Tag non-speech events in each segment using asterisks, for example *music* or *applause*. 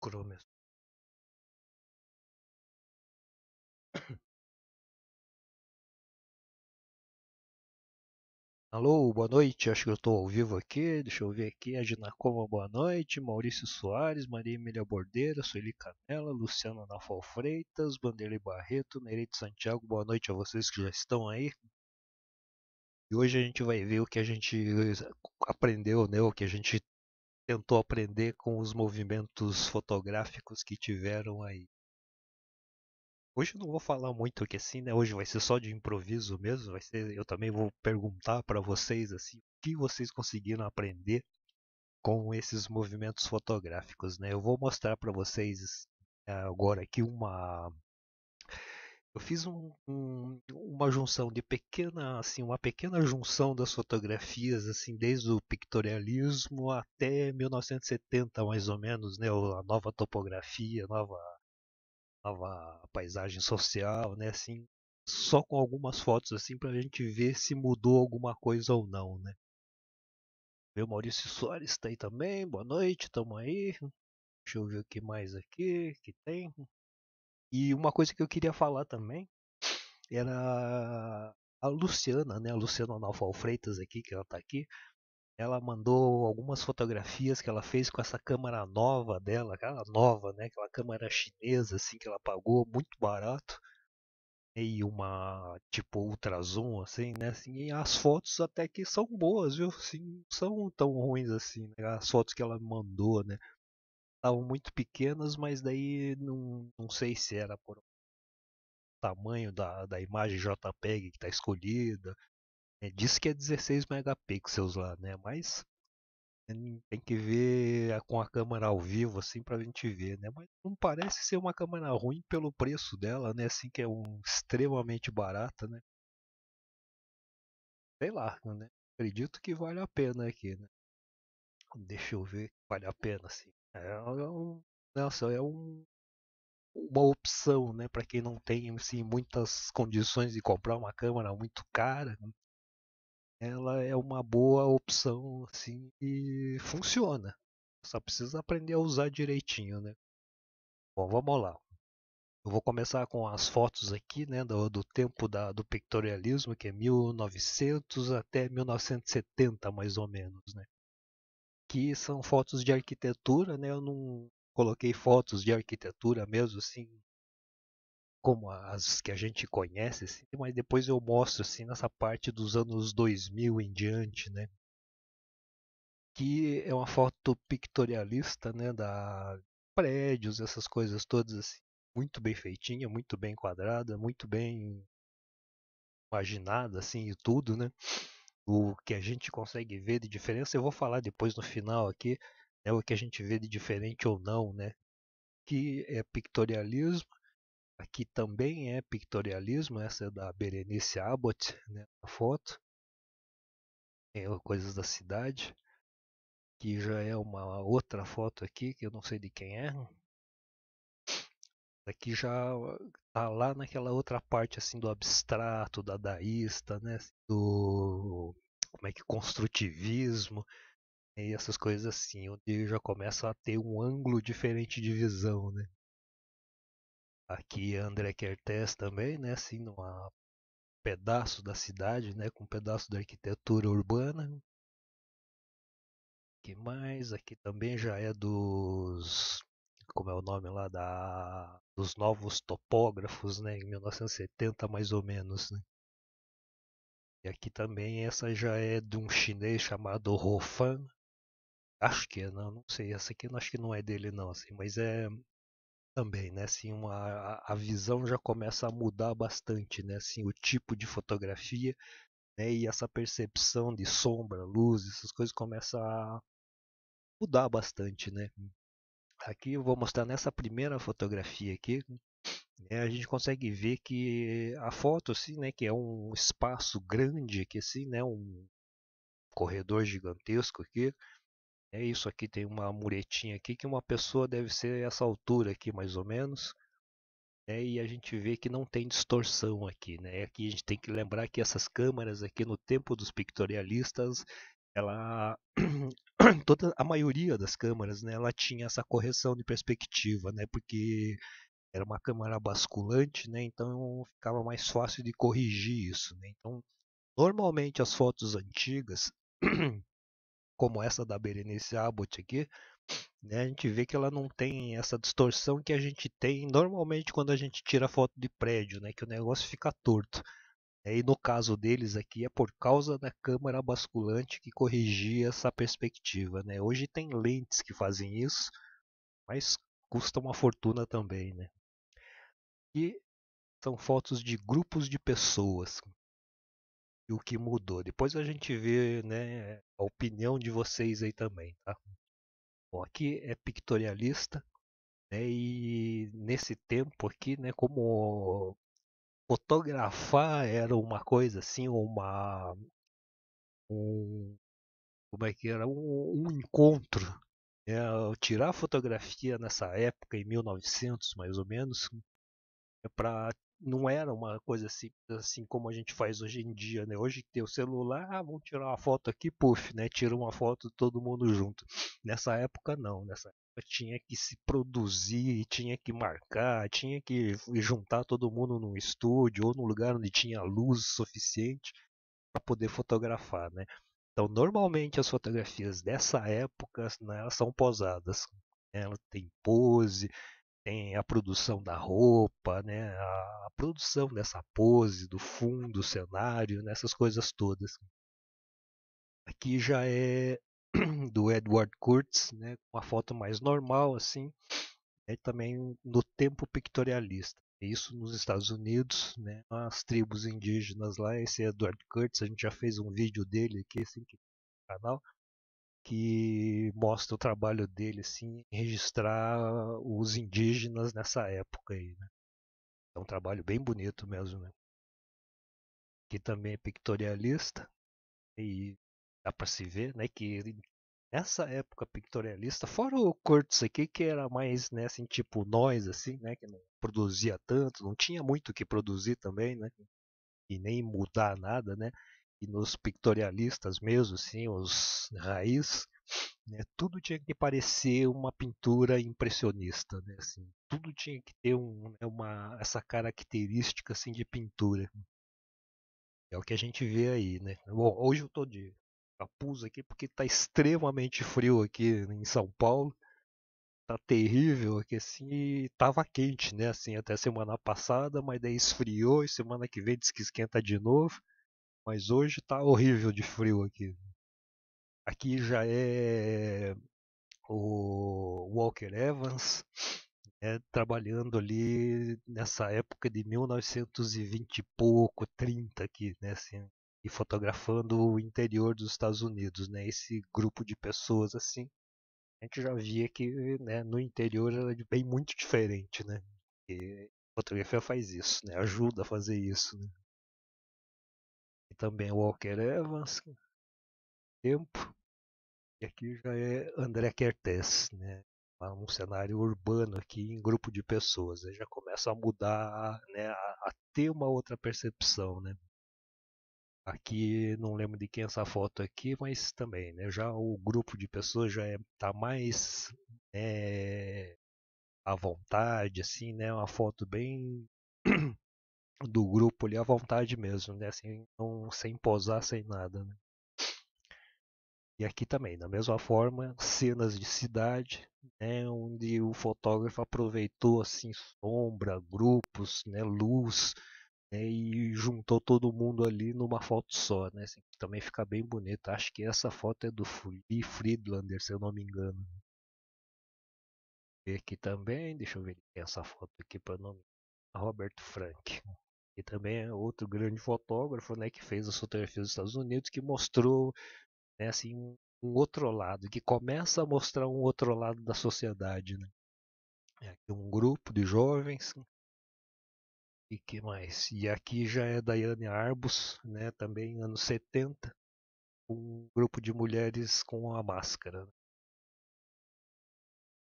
coroas Alô, boa noite. Acho que eu estou ao vivo aqui. Deixa eu ver aqui. A Ginacoma, boa noite. Maurício Soares, Maria Emília Bordeira, Sueli Canela, Luciano Nafal Freitas, Bandeira Barreto, Nereide Santiago, boa noite a vocês que já estão aí. E hoje a gente vai ver o que a gente eh, aprendeu, né? O que a gente tentou aprender com os movimentos fotográficos que tiveram aí. Hoje eu não vou falar muito que assim, né? Hoje vai ser só de improviso mesmo, vai ser eu também vou perguntar para vocês assim, o que vocês conseguiram aprender com esses movimentos fotográficos, né? Eu vou mostrar para vocês eh, agora aqui uma eu fiz um, um, uma junção de pequena, assim, uma pequena junção das fotografias, assim, desde o pictorialismo até 1970, mais ou menos, né, a nova topografia, nova, nova paisagem social, né, assim, só com algumas fotos, assim, para a gente ver se mudou alguma coisa ou não, né. Meu Maurício Soares está aí também, boa noite, tamo aí. Deixa eu ver o que mais aqui que tem. E uma coisa que eu queria falar também era a Luciana, né? A Luciana Nalfal Freitas aqui, que ela tá aqui. Ela mandou algumas fotografias que ela fez com essa câmera nova dela, aquela nova, né? Aquela câmera chinesa, assim, que ela pagou muito barato. E uma, tipo, ultra zoom, assim, né? Assim, e as fotos até que são boas, viu? Assim, não são tão ruins assim, né? As fotos que ela mandou, né? estavam muito pequenas, mas daí não, não sei se era por tamanho da, da imagem JPEG que está escolhida. É, diz que é 16 megapixels lá, né? Mas tem que ver com a câmera ao vivo assim para a gente ver, né? Mas não parece ser uma câmera ruim pelo preço dela, né? Assim que é um extremamente barata, né? Sei lá, né? Acredito que vale a pena aqui, né? Deixa eu ver, vale a pena assim. É, é, um, nossa, é um, uma opção, né, para quem não tem assim muitas condições de comprar uma câmera muito cara. Né, ela é uma boa opção, assim, e funciona. Só precisa aprender a usar direitinho, né? Bom, vamos lá. Eu vou começar com as fotos aqui, né, do, do tempo da, do pictorialismo, que é 1900 até 1970, mais ou menos, né? que são fotos de arquitetura, né? Eu não coloquei fotos de arquitetura mesmo, assim, como as que a gente conhece, assim, mas depois eu mostro, assim, nessa parte dos anos 2000 em diante, né? Que é uma foto pictorialista, né? Da prédios, essas coisas todas, assim, muito bem feitinha, muito bem quadrada, muito bem imaginada, assim, e tudo, né? o que a gente consegue ver de diferença. Eu vou falar depois no final aqui né, o que a gente vê de diferente ou não, né? Que é pictorialismo. Aqui também é pictorialismo, essa é da Berenice Abbott, né, a foto. É, coisas da cidade, que já é uma outra foto aqui, que eu não sei de quem é. Aqui já tá lá naquela outra parte assim do abstrato, dadaísta, né? Assim, do como é que construtivismo e essas coisas assim, onde já começa a ter um ângulo diferente de visão, né? Aqui André Kertész também, né? Assim, num pedaço da cidade, né? Com um pedaço da arquitetura urbana. Que mais? Aqui também já é dos como é o nome lá da dos novos topógrafos, né, em 1970 mais ou menos. Né? E aqui também essa já é de um chinês chamado Rofan. Acho que é, não, não sei, essa aqui acho que não é dele não, assim, mas é também, né, assim, uma, a visão já começa a mudar bastante, né, assim, o tipo de fotografia, né, e essa percepção de sombra, luz, essas coisas começa a mudar bastante, né, Aqui eu vou mostrar nessa primeira fotografia aqui, né, a gente consegue ver que a foto, assim, né, que é um espaço grande que assim, né, um corredor gigantesco aqui. É isso aqui, tem uma muretinha aqui que uma pessoa deve ser essa altura aqui, mais ou menos. É, e a gente vê que não tem distorção aqui, né? Aqui a gente tem que lembrar que essas câmaras aqui no tempo dos pictorialistas ela *clears throat* toda a maioria das câmaras, né, ela tinha essa correção de perspectiva, né, porque era uma câmera basculante, né, então ficava mais fácil de corrigir isso, né. Então, normalmente as fotos antigas, *clears throat* como essa da Berenice Abbott aqui, né, a gente vê que ela não tem essa distorção que a gente tem normalmente quando a gente tira foto de prédio, né, que o negócio fica torto. É, e no caso deles aqui é por causa da câmara basculante que corrigia essa perspectiva. Né? Hoje tem lentes que fazem isso, mas custa uma fortuna também. Né? E são fotos de grupos de pessoas e o que mudou. Depois a gente vê né, a opinião de vocês aí também. Tá? Bom, aqui é pictorialista. Né, e nesse tempo aqui, né, como fotografar era uma coisa assim, uma. Um, como é que era? Um, um encontro. É, tirar fotografia nessa época, em 1900 mais ou menos, é pra, não era uma coisa simples assim como a gente faz hoje em dia. Né? Hoje tem o celular, ah, vamos tirar uma foto aqui, puff, né? tira uma foto todo mundo junto. Nessa época, não. Nessa tinha que se produzir, tinha que marcar, tinha que juntar todo mundo num estúdio ou num lugar onde tinha luz suficiente para poder fotografar, né? Então, normalmente as fotografias dessa época, né, elas são posadas. Ela tem pose, tem a produção da roupa, né, a, a produção dessa pose, do fundo, do cenário, nessas né, coisas todas. Aqui já é *clears throat* do Edward Kurtz, né, uma foto mais normal assim, é também no tempo pictorialista. Isso nos Estados Unidos, né, as tribos indígenas lá, esse Edward Kurtz, a gente já fez um vídeo dele aqui assim que no canal que mostra o trabalho dele assim, registrar os indígenas nessa época aí, né? É um trabalho bem bonito mesmo, né? Que também é pictorialista e dá para se ver, né, que nessa época pictorialista, fora o Curtis aqui, que era mais, né, assim, tipo nós, assim, né, que não produzia tanto, não tinha muito o que produzir também, né, e nem mudar nada, né, e nos pictorialistas mesmo, assim, os raiz, né, tudo tinha que parecer uma pintura impressionista, né, assim, tudo tinha que ter um, né, uma, essa característica, assim, de pintura. É o que a gente vê aí, né. Bom, hoje eu tô de capuz aqui porque está extremamente frio aqui em São Paulo. Tá terrível aqui assim e tava quente, né? Assim, até semana passada, mas daí esfriou e semana que vem diz que esquenta de novo. Mas hoje tá horrível de frio aqui. Aqui já é o Walker Evans né, trabalhando ali nessa época de 1920 e pouco, 30 aqui, né? Assim, e fotografando o interior dos Estados Unidos, né? Esse grupo de pessoas assim, a gente já via que né, no interior era bem muito diferente, né? E a fotografia faz isso, né? Ajuda a fazer isso, né? E também Walker Evans, tempo. E aqui já é André Kertész, né? Tá um cenário urbano aqui em grupo de pessoas, né? já começa a mudar, né? a, a ter uma outra percepção, né? Aqui não lembro de quem é essa foto aqui, mas também, né? Já o grupo de pessoas já está é, tá mais é, à vontade, assim, né? Uma foto bem *clears throat* do grupo ali à vontade mesmo, né? Assim, não, sem posar, sem nada, né? E aqui também, da mesma forma, cenas de cidade, né, onde o fotógrafo aproveitou assim sombra, grupos, né, luz, né, e juntou todo mundo ali numa foto só, né? Assim, também fica bem bonito. Acho que essa foto é do Lee Friedlander, se eu não me engano. E aqui também, deixa eu ver essa foto aqui para nome Roberto Frank. E também é outro grande fotógrafo, né, que fez as fotografias dos Estados Unidos, que mostrou, né, assim, um outro lado, que começa a mostrar um outro lado da sociedade, né? É um grupo de jovens e que mais? E aqui já é Daiane Arbus, né, também anos 70, um grupo de mulheres com a máscara.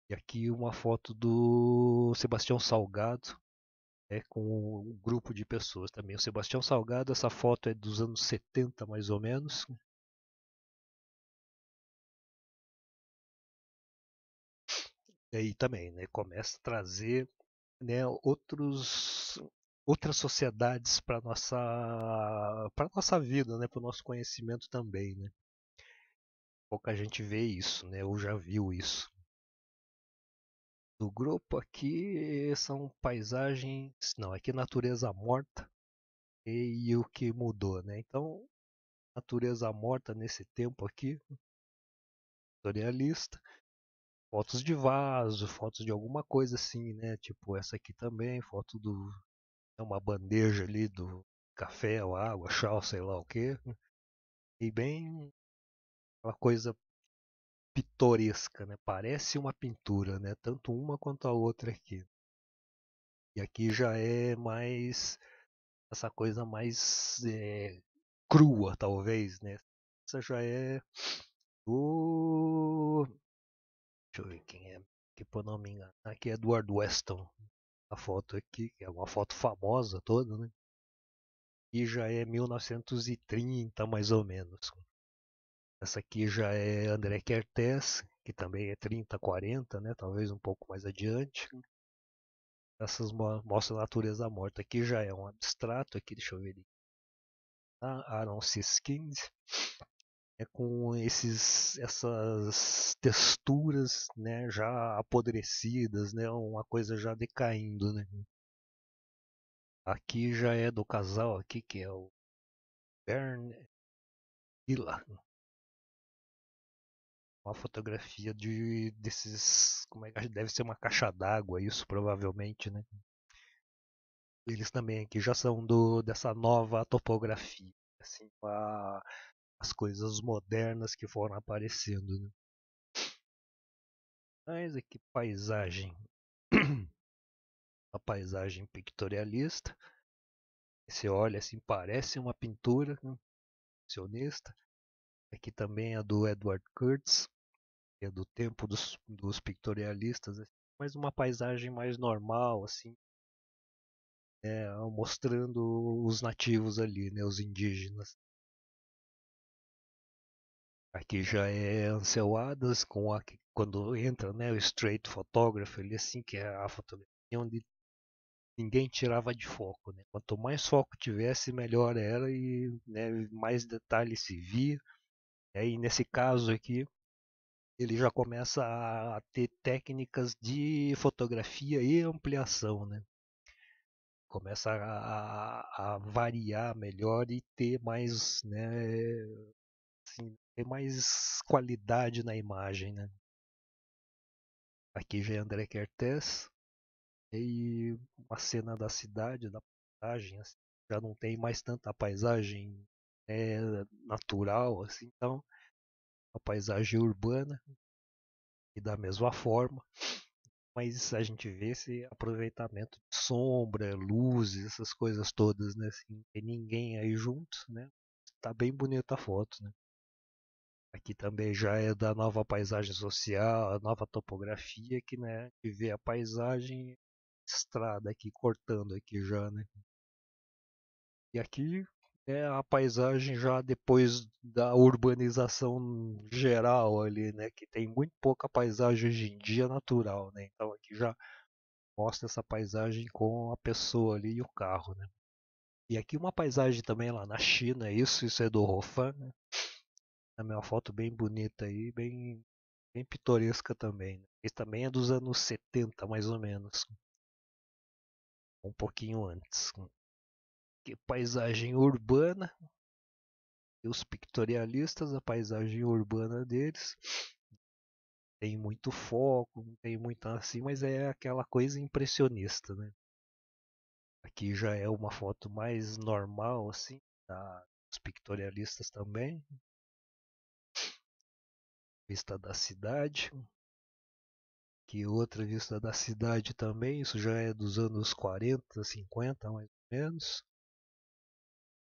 E aqui uma foto do Sebastião Salgado, né, com um grupo de pessoas também. O Sebastião Salgado, essa foto é dos anos 70 mais ou menos. E aí também, né, começa a trazer né, outros outras sociedades para nossa para nossa vida, né, para o nosso conhecimento também, né? Pouca gente vê isso, né? Ou já viu isso. Do grupo aqui são paisagens, não, aqui natureza morta e, e o que mudou, né? Então, natureza morta nesse tempo aqui, historialista, fotos de vaso, fotos de alguma coisa assim, né? Tipo essa aqui também, foto do né, uma bandeja ali do café ou água, chá, sei lá o que. E bem uma coisa pitoresca, né? Parece uma pintura, né? Tanto uma quanto a outra aqui. E aqui já é mais essa coisa mais é, crua, talvez, né? Essa já é do deixa eu ver quem é, que por não me enganar, aqui é Edward Weston, a foto aqui, que é uma foto famosa toda, né? E já é 1930 mais ou menos. Essa aqui já é André Kertész, que também é 30, 40, né? Talvez um pouco mais adiante. Essas mostram a natureza morta. Aqui já é um abstrato aqui, deixa eu ver. Ah, Aaron Siskind é com esses, essas texturas né, já apodrecidas, né, uma coisa já decaindo. Né. Aqui já é do casal aqui que é o Bern Hila. Uma fotografia de desses, como é que deve ser uma caixa d'água isso provavelmente, né? Eles também aqui já são do dessa nova topografia, assim, a as coisas modernas que foram aparecendo. Né? Mas é que paisagem. a paisagem pictorialista. Você olha assim, parece uma pintura né? impressionista. Aqui também a é do Edward Kurtz, que é do tempo dos, dos pictorialistas, assim, mas uma paisagem mais normal, assim, é, mostrando os nativos ali, né, os indígenas. Aqui já é Ansel Adams com a, quando entra né, o straight photographer, ele é assim que é a fotografia onde ninguém tirava de foco. Né? Quanto mais foco tivesse, melhor era e né, mais detalhes se via. Né? E nesse caso aqui, ele já começa a ter técnicas de fotografia e ampliação. Né? Começa a, a variar melhor e ter mais né, assim, mais qualidade na imagem, né? Aqui já é André Kertész e uma cena da cidade, da paisagem, assim, já não tem mais tanta paisagem né, natural, assim, então a paisagem urbana e da mesma forma, mas a gente vê esse aproveitamento de sombra, luzes, essas coisas todas, né? Assim, tem ninguém aí junto, né? Tá bem bonita a foto, né? que também já é da nova paisagem social, a nova topografia, que né, que vê a paisagem estrada aqui cortando aqui já, né? E aqui é a paisagem já depois da urbanização geral ali, né? Que tem muito pouca paisagem hoje em dia natural, né? Então aqui já mostra essa paisagem com a pessoa ali e o carro, né? E aqui uma paisagem também lá na China, isso, isso é do Rofan, né? É uma foto bem bonita aí, bem, bem pitoresca também. Né? Esse também é dos anos 70, mais ou menos. Um pouquinho antes. Que paisagem urbana. E os pictorialistas, a paisagem urbana deles. Tem muito foco, tem muito assim, mas é aquela coisa impressionista, né? Aqui já é uma foto mais normal, assim, da, os pictorialistas também, vista da cidade, que outra vista da cidade também, isso já é dos anos 40, 50 mais ou menos,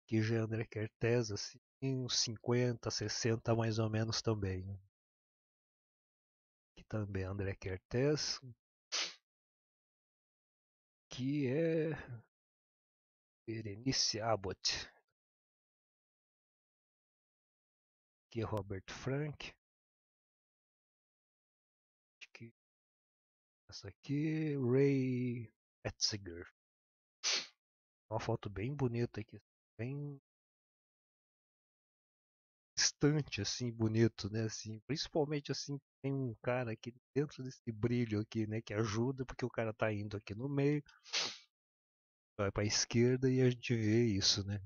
que já é André Kertész, assim, uns 50, 60 mais ou menos também. Que também é André Kertész, que é Berenice Abbott, que é Robert Frank, essa aqui, Ray Etzinger. Uma foto bem bonita aqui, bem distante assim, bonito, né, assim, principalmente assim, tem um cara aqui dentro desse brilho aqui, né, que ajuda porque o cara tá indo aqui no meio, vai para a esquerda e a gente vê isso, né?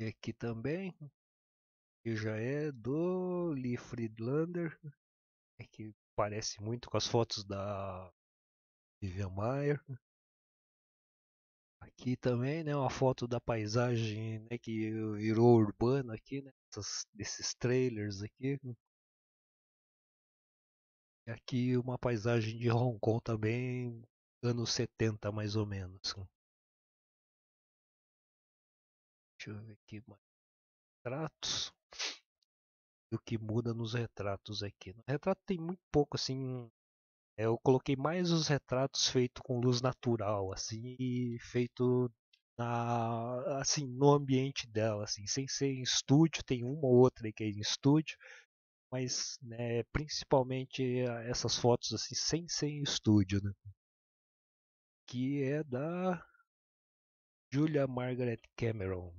E aqui também, que já é do Lee Friedlander, aqui é parece muito com as fotos da Vivian Maier. Aqui também, né, uma foto da paisagem né, que virou urbana aqui, né, essas, desses trailers aqui. E aqui uma paisagem de Hong Kong também, anos 70 mais ou menos. Deixa eu ver aqui mais. Tratos o que muda nos retratos aqui. No né. retrato tem muito pouco, assim. É, eu coloquei mais os retratos feitos com luz natural, assim, e feito na, assim, no ambiente dela, assim, sem ser em estúdio, tem uma ou outra que é em estúdio, mas né, principalmente eh, essas fotos assim, sem ser em estúdio, né? que é da Julia Margaret Cameron,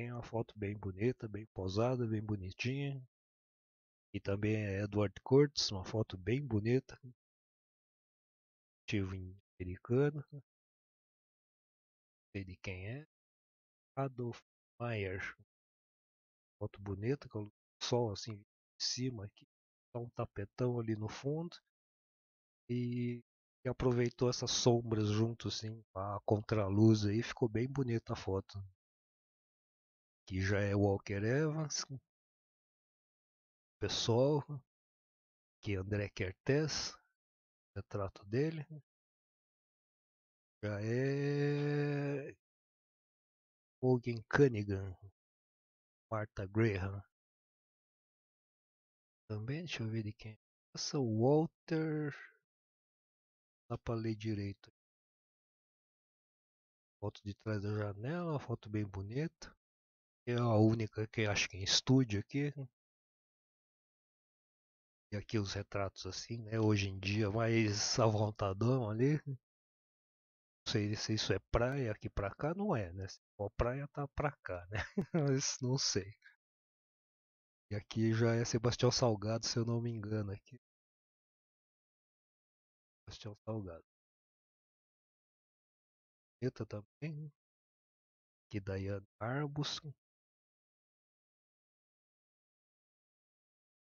tem uma foto bem bonita, bem posada, bem bonitinha. E também é Edward Curtis, uma foto bem bonita. Ativo americano. Não sei de quem é. Adolf Mayer. Foto bonita, com o sol assim em cima aqui. Tá um tapetão ali no fundo. E aproveitou essas sombras junto assim, a contraluz aí, ficou bem bonita a foto que já é Walker Evans, pessoal, que André Kertész, retrato dele, já é Hogan Cunningham, Martha Graham. Também, deixa eu ver de quem. É essa Walter. Dá para ler direito. Foto de trás da janela, uma foto bem bonita é a única que acho que é em estúdio aqui. E aqui os retratos assim, né? Hoje em dia mais avontadão ali. Não sei se isso é praia aqui pra cá, não é, né? Se for praia tá pra cá, né? *laughs* Mas não sei. E aqui já é Sebastião Salgado, se eu não me engano aqui. Sebastião Salgado. Eita também. Aqui Daiane Arbus.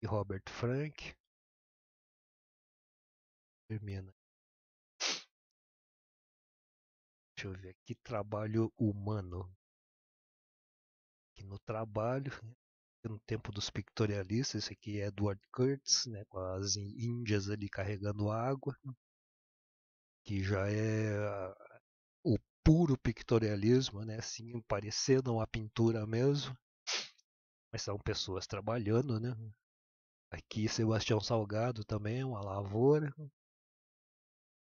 Robert Frank. Termina. Deixa eu ver aqui, trabalho humano. Aqui no trabalho, né, no tempo dos pictorialistas, esse aqui é Edward Curtis, né, com as índias ali carregando água, né, que já é o puro pictorialismo, né, assim, parecendo uma pintura mesmo, mas são pessoas trabalhando, né, Aqui Sebastião Salgado também, é uma lavoura.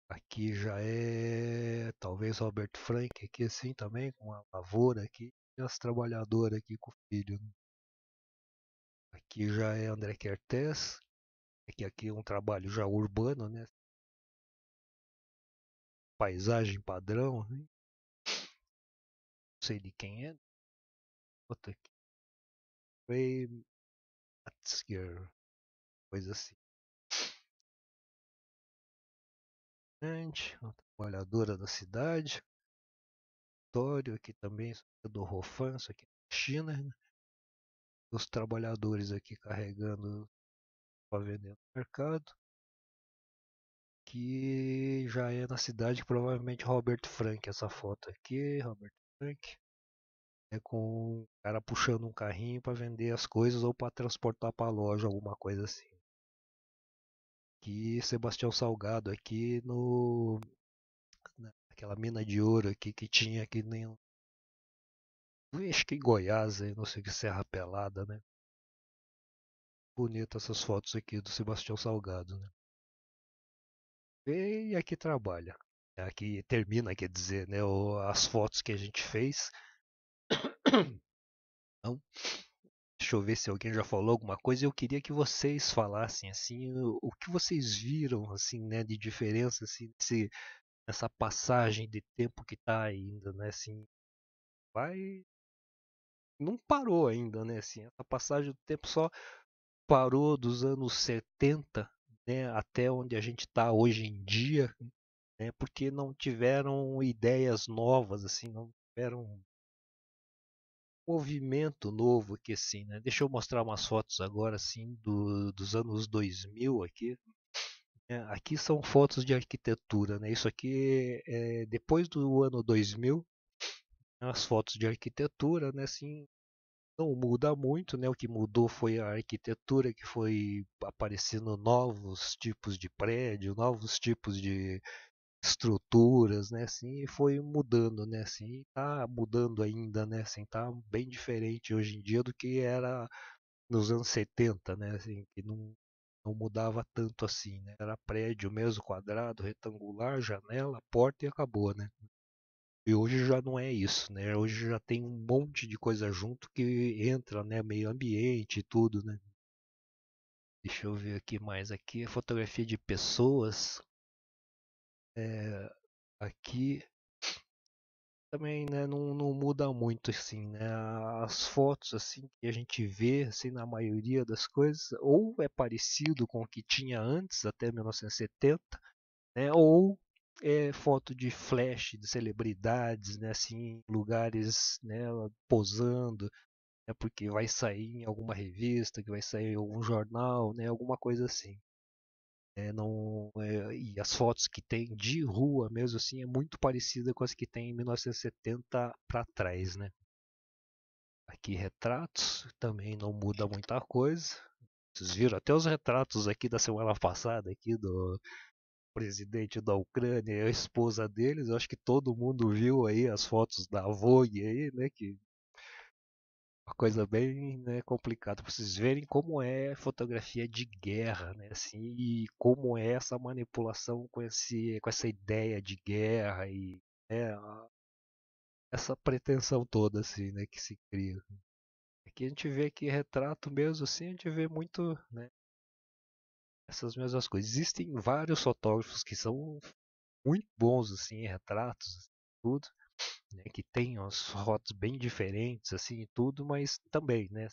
Aqui já é talvez Robert Frank aqui assim também, com uma lavoura aqui, e as trabalhadoras aqui com o filho. Né? Aqui já é André Kertész, aqui aqui é um trabalho já urbano, né? Paisagem padrão, né? não sei de quem é. Outro aqui. Ray Metzger coisa assim. Uma trabalhadora da cidade. Tório, aqui também, é do Rofan, isso aqui é da China. Né? Os trabalhadores aqui carregando para vender no mercado. Que já é na cidade, provavelmente Robert Frank. Essa foto aqui, Robert Frank é com o cara puxando um carrinho para vender as coisas ou para transportar para a loja, alguma coisa assim que Sebastião Salgado aqui no né, aquela mina de ouro aqui que tinha aqui nem acho que em Goiás, não sei que Serra Pelada, né? Bonita essas fotos aqui do Sebastião Salgado, né? E aqui trabalha. É aqui termina, quer dizer, né, as fotos que a gente fez. *coughs* Então, Deixa eu ver se alguém já falou alguma coisa. Eu queria que vocês falassem assim, o, o que vocês viram assim, né, de diferença assim, se nessa passagem de tempo que está ainda, né, assim, vai não parou ainda, né, assim, essa passagem do tempo só parou dos anos 70, né, até onde a gente está hoje em dia, né, porque não tiveram ideias novas assim, não tiveram movimento novo aqui assim, né? Deixa eu mostrar umas fotos agora assim do, dos anos 2000 aqui. É, aqui são fotos de arquitetura, né? Isso aqui é depois do ano 2000, as fotos de arquitetura, né? Assim, não muda muito, né? O que mudou foi a arquitetura que foi aparecendo novos tipos de prédio, novos tipos de estruturas, né, assim, e foi mudando, né, assim, tá mudando ainda, né, assim, tá bem diferente hoje em dia do que era nos anos 70, né, assim, que não, não mudava tanto assim, né, era prédio mesmo, quadrado, retangular, janela, porta e acabou, né. E hoje já não é isso, né, hoje já tem um monte de coisa junto que entra, né, meio ambiente e tudo, né. Deixa eu ver aqui mais aqui, fotografia de pessoas, é, aqui também né, não, não, muda muito assim né? as fotos assim que a gente vê assim na maioria das coisas ou é parecido com o que tinha antes até 1970 né? ou é foto de flash de celebridades né assim lugares né posando né, porque vai sair em alguma revista que vai sair em algum jornal né alguma coisa assim é, não, é, e as fotos que tem de rua mesmo assim é muito parecida com as que tem em 1970 para trás, né? Aqui retratos também não muda muita coisa. Vocês viram até os retratos aqui da semana passada aqui do presidente da Ucrânia e a esposa deles. Eu acho que todo mundo viu aí as fotos da Vogue aí, né? Que uma coisa bem né, complicada para vocês verem como é fotografia de guerra, né? Assim, e como é essa manipulação com esse, com essa ideia de guerra e né, essa pretensão toda assim, né, que se cria. Aqui a gente vê que retrato mesmo assim, a gente vê muito, né, essas mesmas coisas. Existem vários fotógrafos que são muito bons assim em retratos, assim, tudo né, que tem umas rotas bem diferentes assim tudo, mas também, né,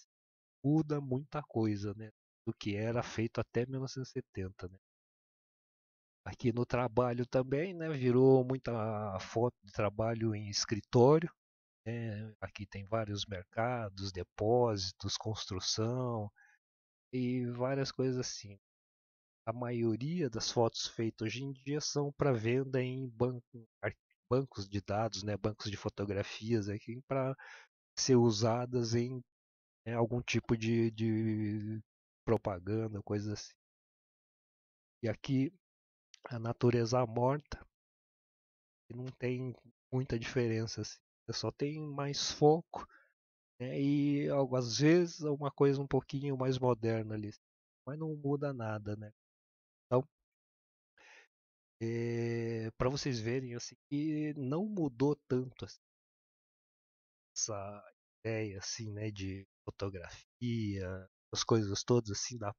muda muita coisa, né, do que era feito até 1970, né. Aqui no trabalho também, né, virou muita foto de trabalho em escritório, né, aqui tem vários mercados, depósitos, construção e várias coisas assim. A maioria das fotos feitas hoje em dia são para venda em banco, bancos de dados, né, bancos de fotografias aqui é para ser usadas em né, algum tipo de, de propaganda, coisas assim. E aqui a natureza morta não tem muita diferença, assim. só tem mais foco né, e às vezes é uma coisa um pouquinho mais moderna ali, mas não muda nada, né? é, eh, para vocês verem assim que não mudou tanto assim, essa ideia assim né de fotografia as coisas todas assim da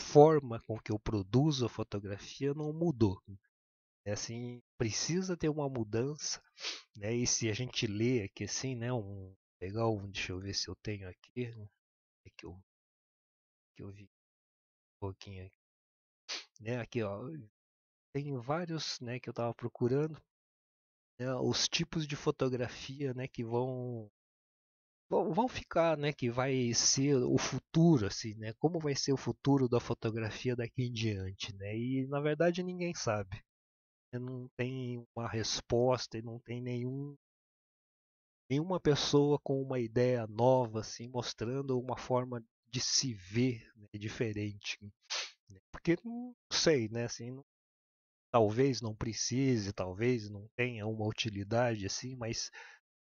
forma com que eu produzo a fotografia não mudou né. é assim precisa ter uma mudança né e se a gente lê aqui assim né um legal um deixa eu ver se eu tenho aqui né, é que eu que eu vi um pouquinho aqui né aqui ó tem vários né, que eu estava procurando, né, os tipos de fotografia né, que vão vão ficar, né, que vai ser o futuro, assim, né, como vai ser o futuro da fotografia daqui em diante, né, e na verdade ninguém sabe, né, não tem uma resposta e não tem nenhum nenhuma pessoa com uma ideia nova, assim, mostrando uma forma de se ver né, diferente, né, porque não sei, né, assim, não talvez não precise, talvez não tenha uma utilidade assim, mas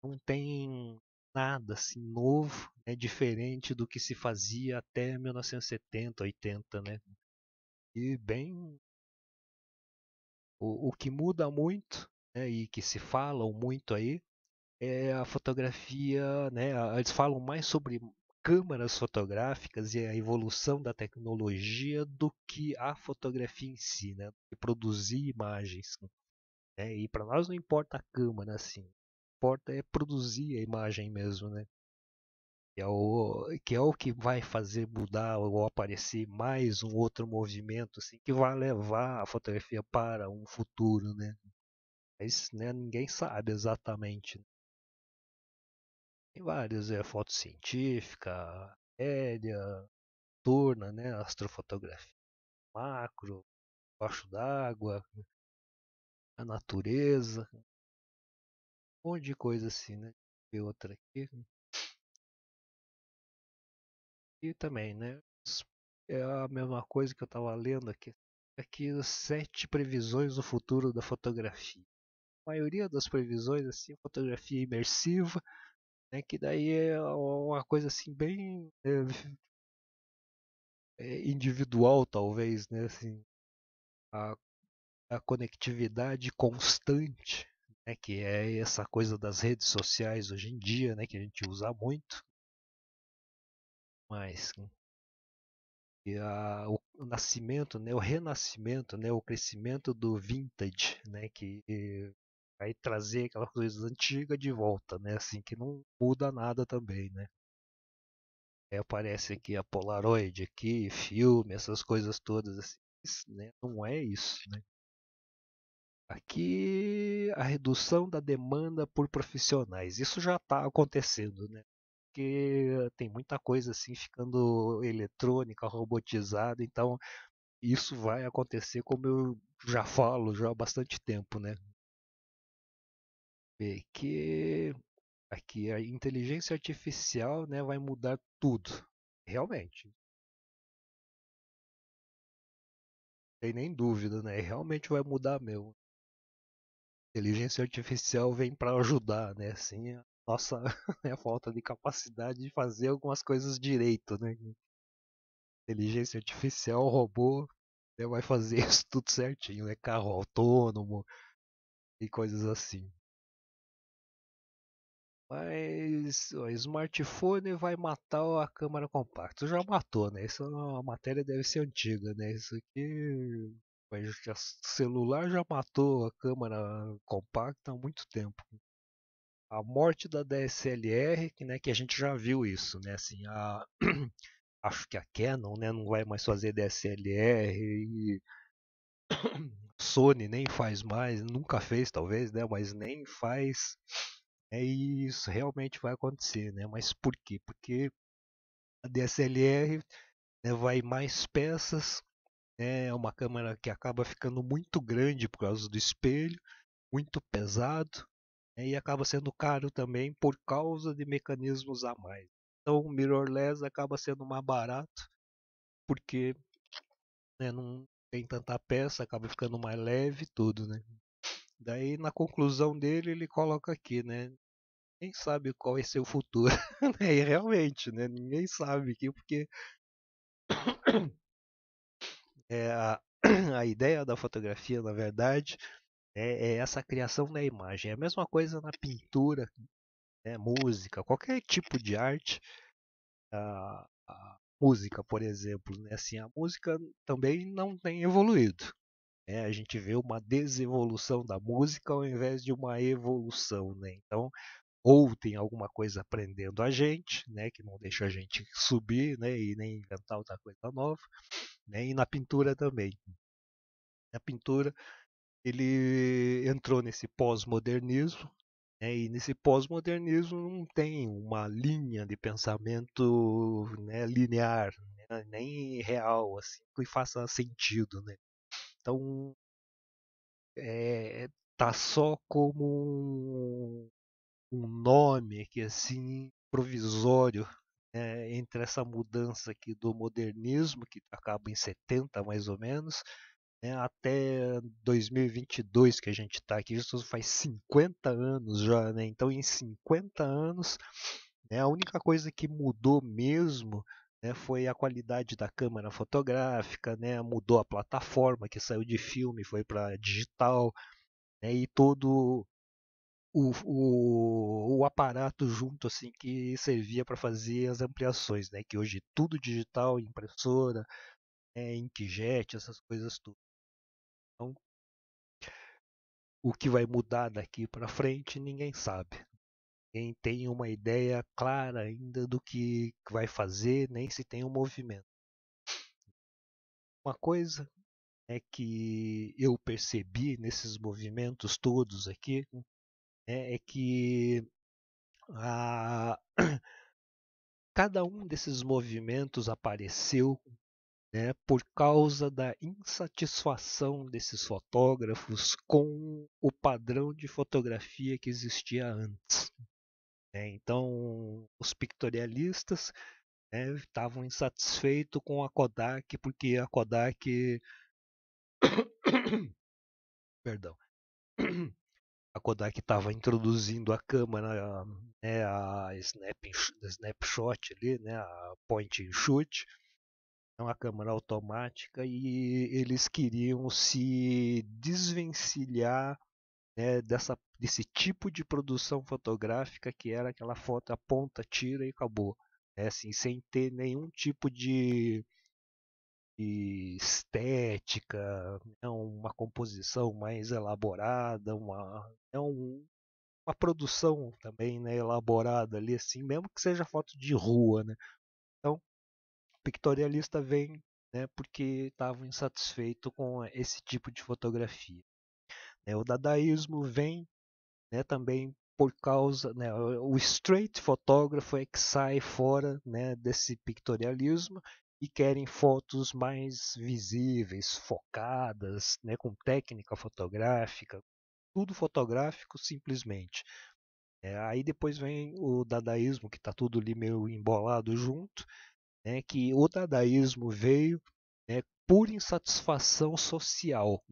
não tem nada assim novo, né, diferente do que se fazia até 1970, 80, né? E bem o, o que muda muito, né, e que se falam muito aí é a fotografia, né? Eles falam mais sobre câmaras fotográficas e a evolução da tecnologia do que a fotografia em si, né? E produzir imagens. Né? E para nós não importa a câmera, assim. O que importa é produzir a imagem mesmo, né? Que é, o, que é o que vai fazer mudar ou aparecer mais um outro movimento assim que vai levar a fotografia para um futuro, né? Mas né, ninguém sabe exatamente. Né? Tem várias, é foto científica, aérea, turna, né, astrofotografia, macro, baixo d'água, a natureza, um monte de coisa assim, né? Ver outra aqui. E também, né? É a mesma coisa que eu estava lendo aqui. Aqui é as sete previsões do futuro da fotografia. A maioria das previsões assim, é fotografia imersiva, né? Que daí é uma coisa assim bem eh, *laughs* é, individual, talvez, né? Assim, a, a conectividade constante, né? que é essa coisa das redes sociais hoje em dia, né? que a gente usa muito. Mas hum, e a, o, o, nascimento, né, o renascimento, né, o crescimento do vintage, né, que aí trazer aquela coisa antiga de volta, né? Assim que não muda nada também, né? Aí aparece aqui a Polaroid aqui, filme, essas coisas todas assim, isso, né? Não é isso, né? Aqui a redução da demanda por profissionais, isso já está acontecendo, né? Porque tem muita coisa assim ficando eletrônica, robotizada, então isso vai acontecer como eu já falo já há bastante tempo, né? ver que aqui a inteligência artificial né, vai mudar tudo, realmente. Tem nem dúvida, né? Realmente vai mudar mesmo. A inteligência artificial vem para ajudar, né? Assim, a nossa *laughs* né, falta de capacidade de fazer algumas coisas direito, né? Inteligência artificial, robô, né, vai fazer *laughs* isso tudo certinho, né? Carro autônomo e coisas assim. Mas o smartphone vai matar a câmera compacta. Já matou, né? Isso é a matéria deve ser antiga, né? Isso aqui. Mas celular já matou a câmera compacta há muito tempo. A morte da DSLR, que, né, que a gente já viu isso, né? Assim, a, *clears throat* acho que a Canon né, não vai mais fazer DSLR e *clears throat* Sony nem faz mais, nunca fez talvez, né? Mas nem faz é, e isso realmente vai acontecer, né? Mas por quê? Porque a DSLR né, vai mais peças, né, é uma câmera que acaba ficando muito grande por causa do espelho, muito pesado, né, e acaba sendo caro também por causa de mecanismos a mais. Então o mirrorless acaba sendo mais barato, porque né, não tem tanta peça, acaba ficando mais leve tudo, né? Daí na conclusão dele ele coloca aqui, né? ninguém sabe qual é seu futuro. *laughs* Né? E realmente, né? Ninguém sabe aqui porque *coughs* é a, *coughs* a ideia da fotografia, na verdade, é, é, essa criação da imagem. É a mesma coisa na pintura, né? música, qualquer tipo de arte. A, a música, por exemplo, né? assim, a música também não tem evoluído. É A gente vê uma desevolução da música ao invés de uma evolução. Né? Então, ou tem alguma coisa prendendo a gente, né, que não deixa a gente subir, né, e nem inventar outra coisa nova, né, e na pintura também. Na pintura ele entrou nesse pós-modernismo, né, e nesse pós-modernismo não tem uma linha de pensamento né, linear, né, nem real, assim, que faça sentido, né. Então é, tá só como um nome que assim provisório é, entre essa mudança aqui do modernismo que acaba em 70 mais ou menos né, até 2022 que a gente está aqui isso faz 50 anos já né? então em 50 anos né, a única coisa que mudou mesmo né, foi a qualidade da câmera fotográfica né, mudou a plataforma que saiu de filme foi para digital e todo o, o, o aparato junto assim que servia para fazer as ampliações, né? Que hoje é tudo digital, impressora, né? inkjet, essas coisas tudo. Então, o que vai mudar daqui para frente ninguém sabe. Ninguém tem uma ideia clara ainda do que vai fazer, nem se tem um movimento. Uma coisa é que eu percebi nesses movimentos todos aqui né, é que a, ah, *clears throat* cada um desses movimentos apareceu né, por causa da insatisfação desses fotógrafos com o padrão de fotografia que existia antes. É, então, os pictorialistas né, estavam né, insatisfeitos com a Kodak, porque a Kodak. *coughs* Perdão a Kodak estava introduzindo a câmera, né, a snap, snapshot ali, né, a point and shoot, é uma câmera automática e eles queriam se desvencilhar né, dessa, desse tipo de produção fotográfica que era aquela foto aponta, tira e acabou, né, assim, sem ter nenhum tipo de estética, né, uma composição mais elaborada, uma, né, um, uma produção também né, elaborada ali, assim, mesmo que seja foto de rua. Né? Então, o pictorialista vem né, porque estava insatisfeito com esse tipo de fotografia. Né, o dadaísmo vem né, também por causa, né, o straight fotógrafo é que sai fora né, desse pictorialismo e querem fotos mais visíveis, focadas, né, com técnica fotográfica, tudo fotográfico simplesmente. É, aí depois vem o dadaísmo, que está tudo ali meio embolado junto, né, que o dadaísmo veio né, por insatisfação social,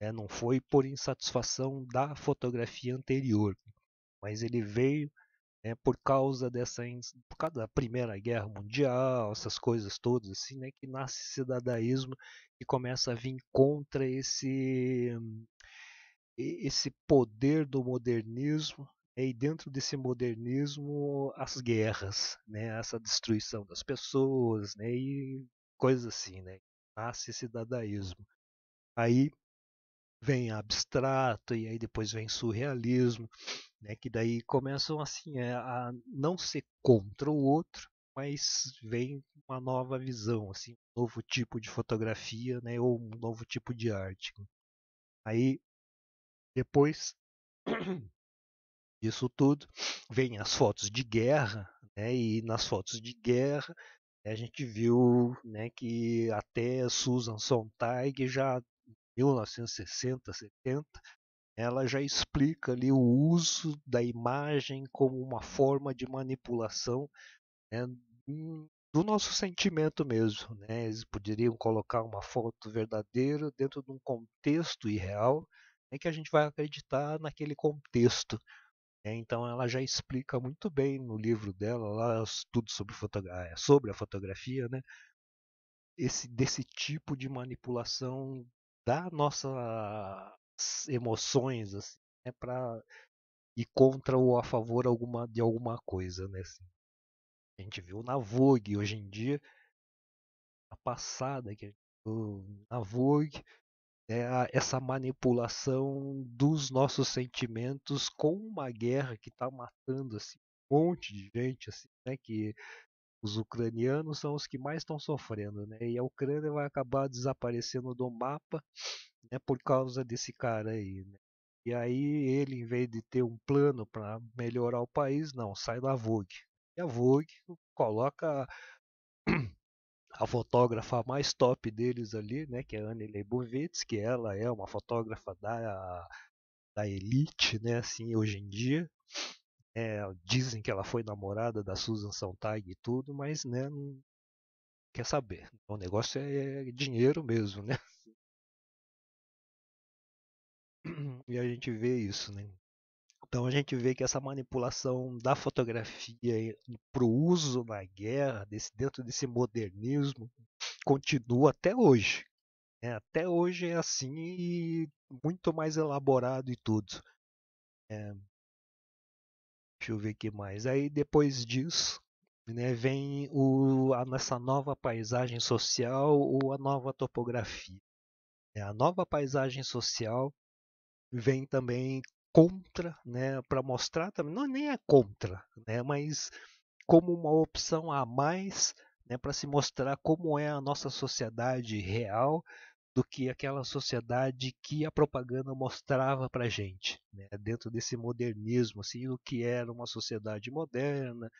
né, não foi por insatisfação da fotografia anterior, mas ele veio né, por causa dessa por causa da Primeira Guerra Mundial, essas coisas todas assim, né, que nasce cidadaísmo e começa a vir contra esse esse poder do modernismo né, e dentro desse modernismo as guerras, né, essa destruição das pessoas, né, e coisas assim, né, nasce cidadaísmo. Aí vem abstrato e aí depois vem surrealismo, né? Que daí começam assim é, a não ser contra o outro, mas vem uma nova visão, assim, um novo tipo de fotografia, né? Ou um novo tipo de arte. Aí depois disso tudo vem as fotos de guerra, né? E nas fotos de guerra a gente viu né, que até Susan Sontag já 1960, 70, ela já explica ali o uso da imagem como uma forma de manipulação né, hum, do nosso sentimento mesmo. Né? Eles poderiam colocar uma foto verdadeira dentro de um contexto irreal né, que a gente vai acreditar naquele contexto. Né? Então ela já explica muito bem no livro dela, lá tudo sobre, sobre a fotografia, né? Esse, desse tipo de manipulação dar nossas emoções assim, né, para ir contra ou a favor alguma, de alguma coisa. Né, assim. A gente viu na Vogue hoje em dia, a passada que a gente viu na Vogue, é a, essa manipulação dos nossos sentimentos com uma guerra que está matando assim, um monte de gente assim, né, que os ucranianos são os que mais estão sofrendo, né? E a Ucrânia vai acabar desaparecendo do mapa, né? Por causa desse cara aí. Né? E aí ele, em vez de ter um plano para melhorar o país, não, sai da Vogue. E a Vogue coloca a fotógrafa mais top deles ali, né? Que é a Anne Leibovitz, que ela é uma fotógrafa da da elite, né? Assim, hoje em dia. É, dizem que ela foi namorada da Susan Sontag e tudo, mas né, não quer saber. O negócio é, é dinheiro mesmo, né? E a gente vê isso, né? Então a gente vê que essa manipulação da fotografia para o uso na guerra, desse, dentro desse modernismo, continua até hoje. É, até hoje é assim e muito mais elaborado e tudo. É, Deixa eu ver que mais. Aí depois disso, né, vem o, a, essa nova paisagem social ou a nova topografia. É, a nova paisagem social vem também contra, né, para mostrar também, não é nem é contra, né, mas como uma opção a mais né, para se mostrar como é a nossa sociedade real do que aquela sociedade que a propaganda mostrava para gente, né? dentro desse modernismo, assim, o que era uma sociedade moderna,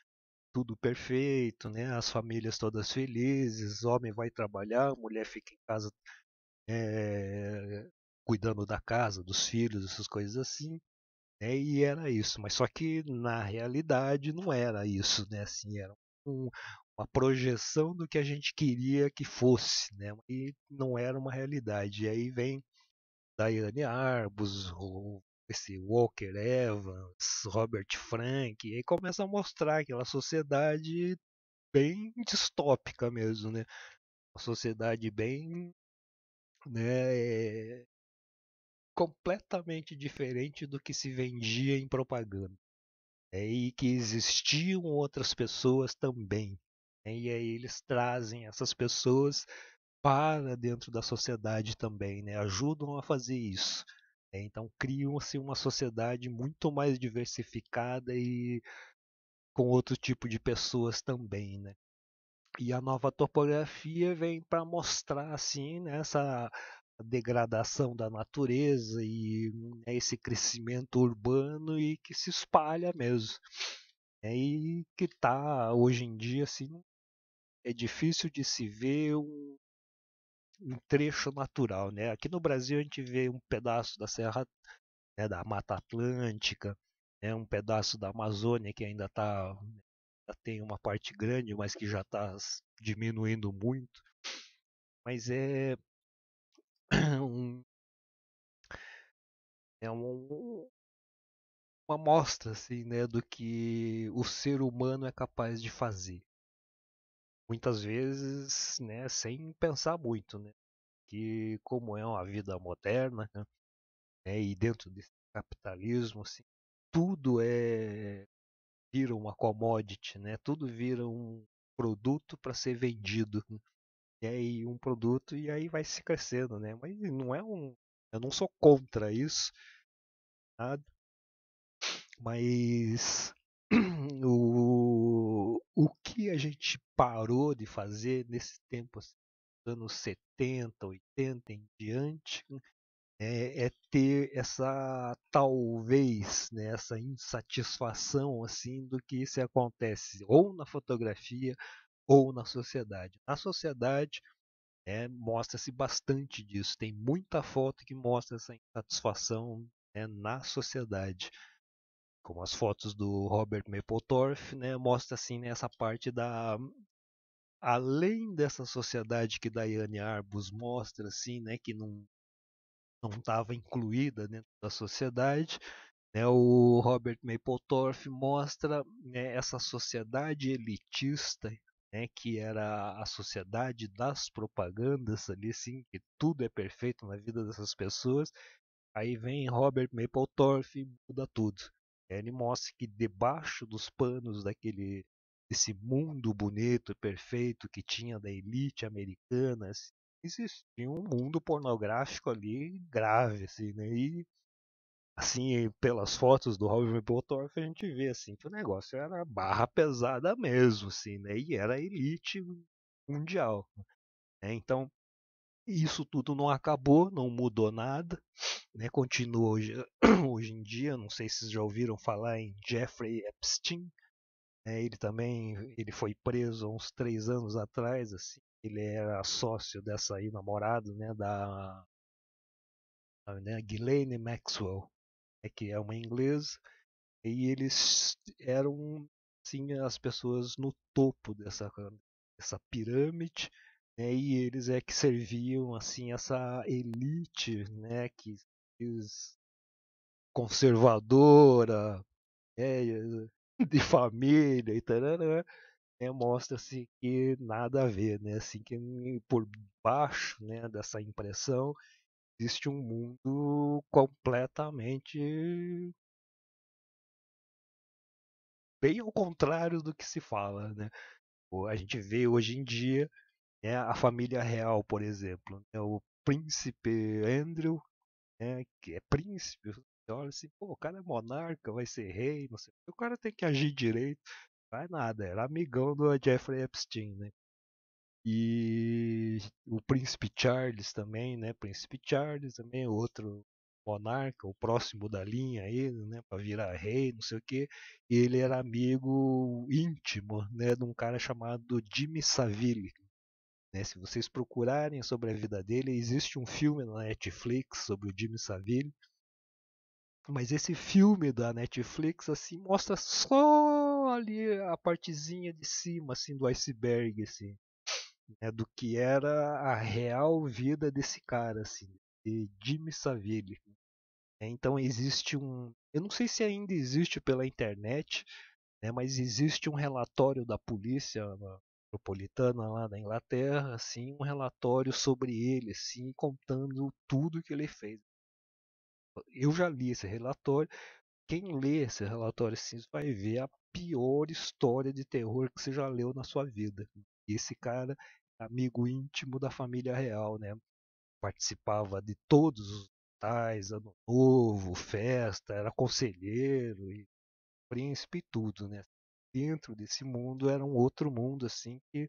tudo perfeito, né? as famílias todas felizes, homem vai trabalhar, mulher fica em casa é, cuidando da casa, dos filhos, essas coisas assim. Né? E era isso, mas só que na realidade não era isso, né? Assim, era um, uma projeção do que a gente queria que fosse, né? E não era uma realidade. E aí vem Diane Arbus, esse Walker Evans, Robert Frank, e aí começa a mostrar aquela sociedade bem distópica mesmo, né? Uma sociedade bem, né, eh, completamente diferente do que se vendia em propaganda. É, e que existiam outras pessoas também. Né, e aí eles trazem essas pessoas para dentro da sociedade também, né? ajudam a fazer isso. Né, então criam-se uma sociedade muito mais diversificada e com outro tipo de pessoas também. Né? E a nova topografia vem para mostrar assim né, essa degradação da natureza e né, esse crescimento urbano e que se espalha mesmo. Né, e que está hoje em dia assim, é difícil de se ver um, um trecho natural, né? Aqui no Brasil a gente vê um pedaço da Serra né, da Mata Atlântica, né, um pedaço da Amazônia que ainda tá tem uma parte grande, mas que já está diminuindo muito. Mas é *clears throat* um, é um, uma mostra assim, né, do que o ser humano é capaz de fazer muitas vezes né, sem pensar muito, né? que como é uma vida moderna né, né, e dentro desse capitalismo assim, tudo é vira uma commodity, né? Tudo vira um produto para ser vendido né? e aí um produto e aí vai se crescendo, né? Mas não é um, eu não sou contra isso, nada. Mas *clears throat* o o que a gente parou de fazer nesse tempo, assim, anos 70, 80 em diante, é, é, ter essa talvez né, essa insatisfação assim do que se acontece ou na fotografia ou na sociedade. Na sociedade é, mostra-se bastante disso. Tem muita foto que mostra essa insatisfação né, na sociedade como as fotos do Robert Mapplethorpe, né, mostra assim né, essa parte da além dessa sociedade que Diane Arbus mostra assim, né, que não não estava incluída dentro da sociedade, né, o Robert Mapplethorpe mostra né, essa sociedade elitista né, que era a sociedade das propagandas ali, assim, que tudo é perfeito na vida dessas pessoas. Aí vem Robert Mapplethorpe e muda tudo. É, ele mostra que debaixo dos panos daquele esse mundo bonito, perfeito que tinha da elite americana, assim, existia um mundo pornográfico ali grave, assim, né? E assim, pelas fotos do Robert Botorf, a gente vê assim que o negócio era barra pesada mesmo, assim, né? E era elite mundial. Né? Então, isso tudo não acabou, não mudou nada, né? continua hoje, *clears throat* hoje em dia. Não sei se vocês já ouviram falar em Jeffrey Epstein. Né? Ele também ele foi preso há uns três anos atrás. Assim, ele era sócio dessa aí namorada, né? da né? Ghislaine Maxwell, né? que é uma inglesa. E eles eram assim as pessoas no topo dessa, dessa pirâmide né, e eles é que serviam assim essa elite, né, que conservadora, né, *laughs* de família e tal, né, mostra-se assim, que nada a ver, né, assim que por baixo, né, dessa impressão existe um mundo completamente bem ao contrário do que se fala, né? A gente vê hoje em dia né, a família real, por exemplo, né, o príncipe Andrew, né, que é príncipe, você olha assim, pô, o cara é monarca, vai ser rei, não sei o cara tem que agir direito, não vai nada, era amigão do Jeffrey Epstein, né. E o príncipe Charles também, né, príncipe Charles também, outro monarca, o próximo da linha aí, né, para virar rei, não sei o que. Ele era amigo íntimo, né, de um cara chamado Jimmy Savile, né? Se vocês procurarem sobre a vida dele, existe um filme na Netflix sobre o Jimmy Savile. Mas esse filme da Netflix assim mostra só ali a partezinha de cima assim do iceberg assim, né? do que era a real vida desse cara assim, de Jimmy Savile. É, então existe um, eu não sei se ainda existe pela internet, né, mas existe um relatório da polícia metropolitana lá na Inglaterra, assim, um relatório sobre ele, assim, contando tudo que ele fez. Eu já li esse relatório. Quem lê esse relatório assim vai ver a pior história de terror que você já leu na sua vida. Esse cara, amigo íntimo da família real, né? Participava de todos os tais ano novo, festa, era conselheiro e príncipe e tudo, né? dentro desse mundo era um outro mundo assim que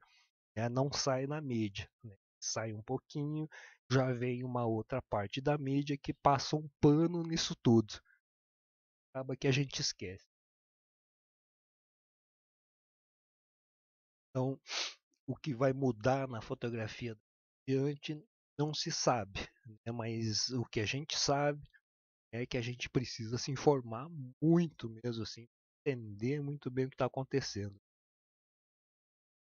é, não sai na mídia. Né? Sai um pouquinho, já vem uma outra parte da mídia que passa um pano nisso tudo. Acaba que a gente esquece. Então, o que vai mudar na fotografia diante não se sabe, né? mas o que a gente sabe é que a gente precisa se informar muito mesmo assim entender muito bem o que está acontecendo.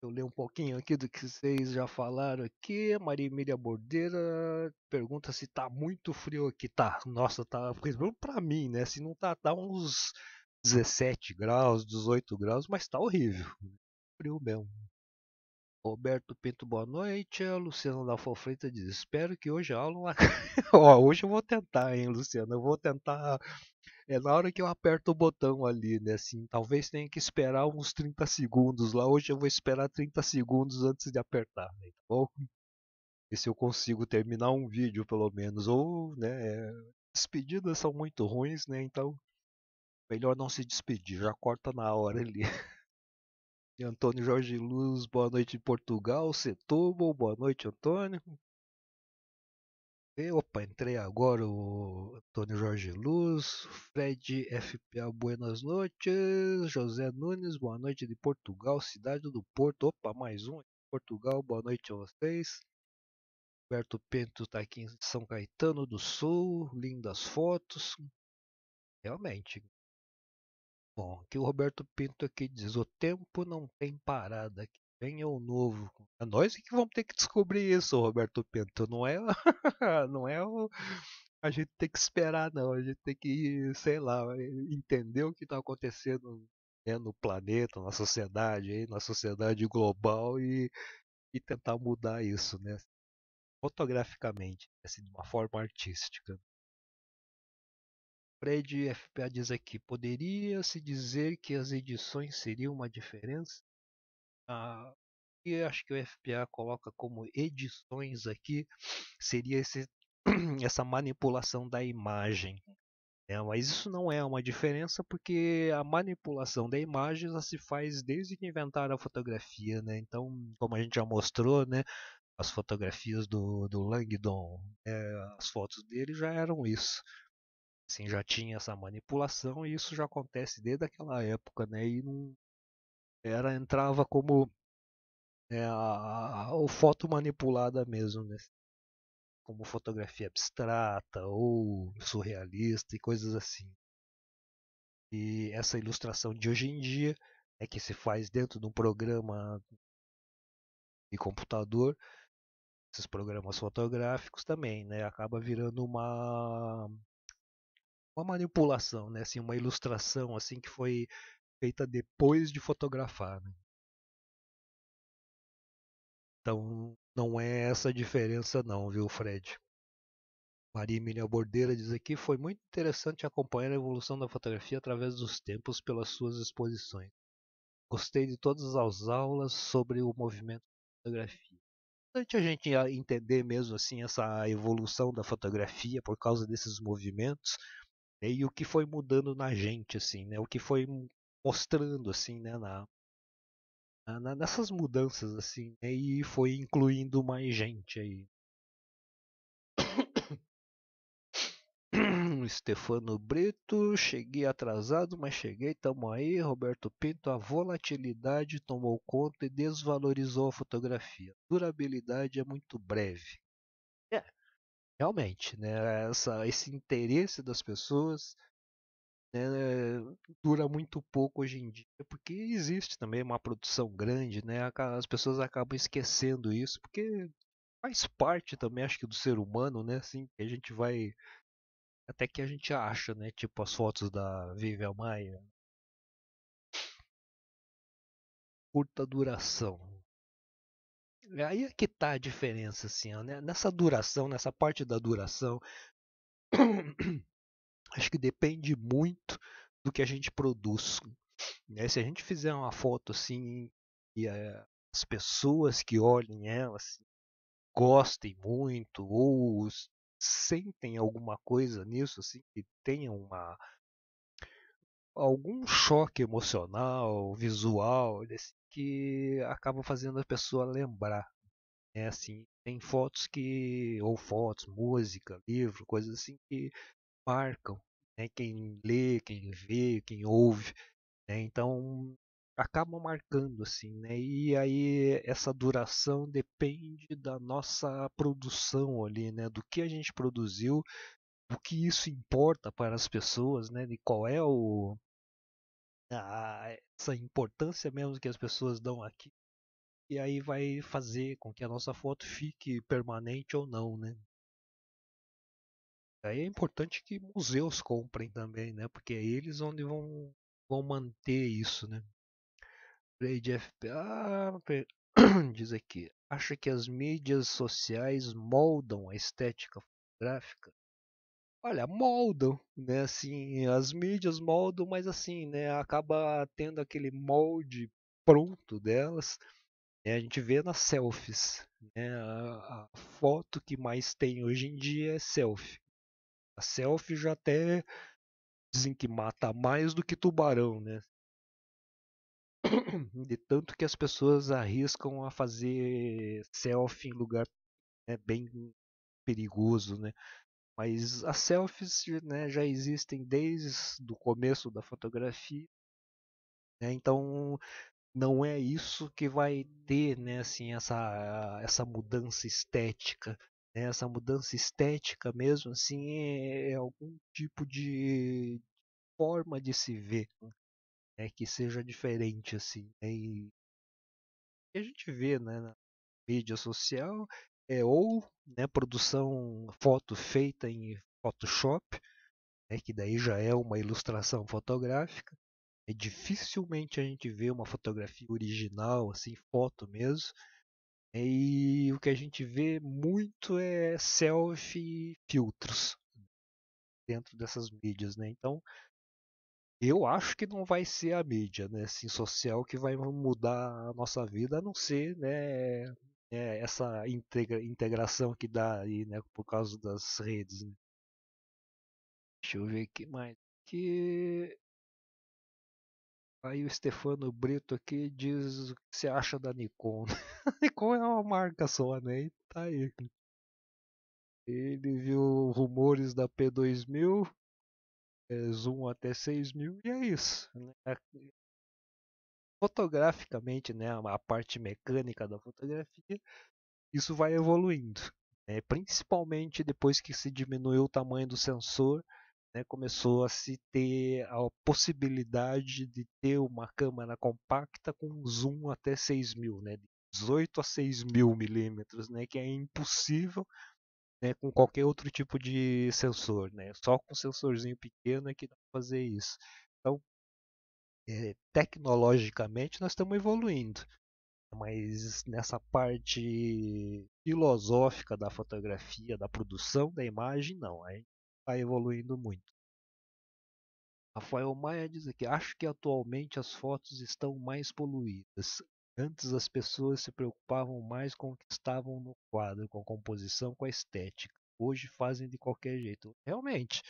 Eu leio um pouquinho aqui do que vocês já falaram aqui. Maria Emília Bordeira pergunta se está muito frio aqui. Tá, nossa, tá. para mim, né? Se não tá, tá uns 17 graus, 18 graus, mas tá horrível. Frio mesmo. Roberto Pinto, boa noite. É, Luciano Luciana da Fofreita diz: Espero que hoje a aula. *laughs* Ó, hoje eu vou tentar, hein, Luciana? Eu vou tentar. É na hora que eu aperto o botão ali, né? Assim, talvez tenha que esperar uns 30 segundos lá. Hoje eu vou esperar 30 segundos antes de apertar, né? tá bom? E se eu consigo terminar um vídeo, pelo menos. Ou, né? É, despedidas são muito ruins, né? Então, melhor não se despedir, já corta na hora ali. *laughs* Antônio Jorge Luz, boa noite de Portugal, Setúbal, boa noite Antônio. E, opa, entrei agora o Antônio Jorge Luz, Fred FPA, buenas noites, José Nunes, boa noite de Portugal, cidade do Porto, opa, mais um Portugal, boa noite a vocês. Roberto Pinto está aqui em São Caetano do Sul, lindas fotos. Realmente, Bom, aqui o Roberto Pinto aqui diz: o tempo não tem parada, que venha é o novo. É nós que vamos ter que descobrir isso, Roberto Pinto. Não é, *laughs* não é o, a gente tem que esperar, não. A gente tem que, sei lá, entender o que está acontecendo né, no planeta, na sociedade, aí, na sociedade global e, e tentar mudar isso, né? Fotograficamente, assim, de uma forma artística. Fred FPA diz aqui: poderia-se dizer que as edições seriam uma diferença? Ah, e acho que o FPA coloca como edições aqui seria esse, *clears throat* essa manipulação da imagem. É, mas isso não é uma diferença porque a manipulação da imagem já se faz desde que inventaram a fotografia, né? Então, como a gente já mostrou, né? As fotografias do, do Langdon, é, as fotos dele já eram isso assim, já tinha essa manipulação e isso já acontece desde aquela época, né? E não era entrava como é, a, a, foto manipulada mesmo, né? Como fotografia abstrata ou surrealista e coisas assim. E essa ilustração de hoje em dia é que se faz dentro de um programa de computador, esses programas fotográficos também, né? Acaba virando uma uma manipulação, né? Assim, uma ilustração assim que foi feita depois de fotografar. Né? Então não é essa a diferença não, viu, Fred? Maria Emília Bordeira diz aqui foi muito interessante acompanhar a evolução da fotografia através dos tempos pelas suas exposições. Gostei de todas as aulas sobre o movimento da fotografia. Antes a gente entender mesmo assim essa evolução da fotografia por causa desses movimentos, né? E o que foi mudando na gente, assim, né? O que foi mostrando, assim, né? Na, na nessas mudanças, assim, né? E foi incluindo mais gente aí. *coughs* Stefano Brito, cheguei atrasado, mas cheguei, tamo aí. Roberto Pinto, a volatilidade tomou conta e desvalorizou a fotografia. Durabilidade é muito breve. Realmente, né? Essa, esse interesse das pessoas né, dura muito pouco hoje em dia, porque existe também uma produção grande, né? As pessoas acabam esquecendo isso, porque faz parte também, acho que, do ser humano, né? Assim, que a gente vai. Até que a gente acha, né? Tipo as fotos da Vivian Maia. Curta duração aí é que tá a diferença, assim, ó, né? nessa duração, nessa parte da duração, *coughs* acho que depende muito do que a gente produz. Né? Se a gente fizer uma foto assim e é, as pessoas que olhem ela assim, gostem muito ou sentem alguma coisa nisso, assim, que tenham uma algum choque emocional, visual, assim, que acaba fazendo a pessoa lembrar. É assim, tem fotos que ou fotos, música, livro, coisas assim que marcam né? quem lê, quem vê, quem ouve. Né? Então acabam marcando assim, né? E aí essa duração depende da nossa produção ali, né? Do que a gente produziu o que isso importa para as pessoas, né? De qual é o a, ah, essa importância mesmo que as pessoas dão aqui. E aí vai fazer com que a nossa foto fique permanente ou não, né? Aí é importante que museus comprem também, né? Porque é eles onde vão, vão manter isso, né? Trade FP. Ah, *coughs* diz aqui. Acha que as mídias sociais moldam a estética fotográfica? olha, moldam, né? Assim, as mídias moldam, mas assim, né? Acaba tendo aquele molde pronto delas. Né? A gente vê nas selfies, né? A, a, foto que mais tem hoje em dia é selfie. A selfie já até dizem que mata mais do que tubarão, né? *coughs* De tanto que as pessoas arriscam a fazer selfie em lugar né, bem perigoso, né? Mas as selfies né, já existem desde o começo da fotografia. Né? Então não é isso que vai ter né, assim, essa, essa mudança estética. Né? Essa mudança estética mesmo assim é, é algum tipo de forma de se ver né? que seja diferente assim. Né? E a gente vê né, na mídia social é ou né, produção foto feita em Photoshop, né, que daí já é uma ilustração fotográfica. É dificilmente a gente vê uma fotografia original, assim, foto mesmo. E o que a gente vê muito é selfie filtros dentro dessas mídias, né? Então, eu acho que não vai ser a mídia, né, assim, social que vai mudar a nossa vida, a não ser, né, é, essa integra, integração que dá aí, né, por causa das redes. Né? Deixa eu ver aqui mais. Que aí o Stefano Brito aqui diz o que você acha da Nikon. a *laughs* Nikon é uma marca só, né? E tá aí. Ele viu rumores da P2000, é, zoom até 6000 e é isso. Né? fotograficamente, né, a parte mecânica da fotografia, isso vai evoluindo. Né? Principalmente depois que se diminuiu o tamanho do sensor, né, começou a se ter a possibilidade de ter uma câmera compacta com zoom até 6000, né, de 18 a 6000 milímetros, né, que é impossível né, com qualquer outro tipo de sensor, né? Só com um sensorzinho pequeno é que dá para fazer isso. Então, eh, tecnologicamente nós estamos evoluindo, mas nessa parte filosófica da fotografia, da produção da imagem, não, a gente está evoluindo muito. Rafael Maia diz aqui: acho que atualmente as fotos estão mais poluídas. Antes as pessoas se preocupavam mais com o que estavam no quadro, com a composição, com a estética. Hoje fazem de qualquer jeito. Realmente,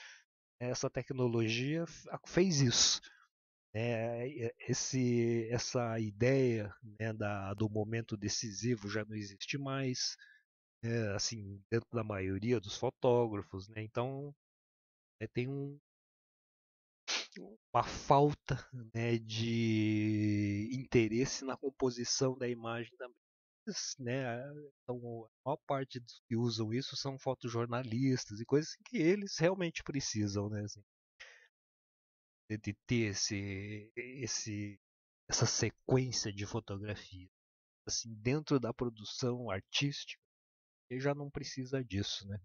essa tecnologia fez isso né, esse, essa ideia né, da, do momento decisivo já não existe mais, né, assim, dentro da maioria dos fotógrafos, né, então é, tem um, uma falta né, de interesse na composição da imagem também. Né, então, a maior parte dos que usam isso são fotojornalistas e coisas que eles realmente precisam. Né, assim de, de ter esse, esse, essa sequência de fotografia. Assim, dentro da produção artística, ele já não precisa disso, né?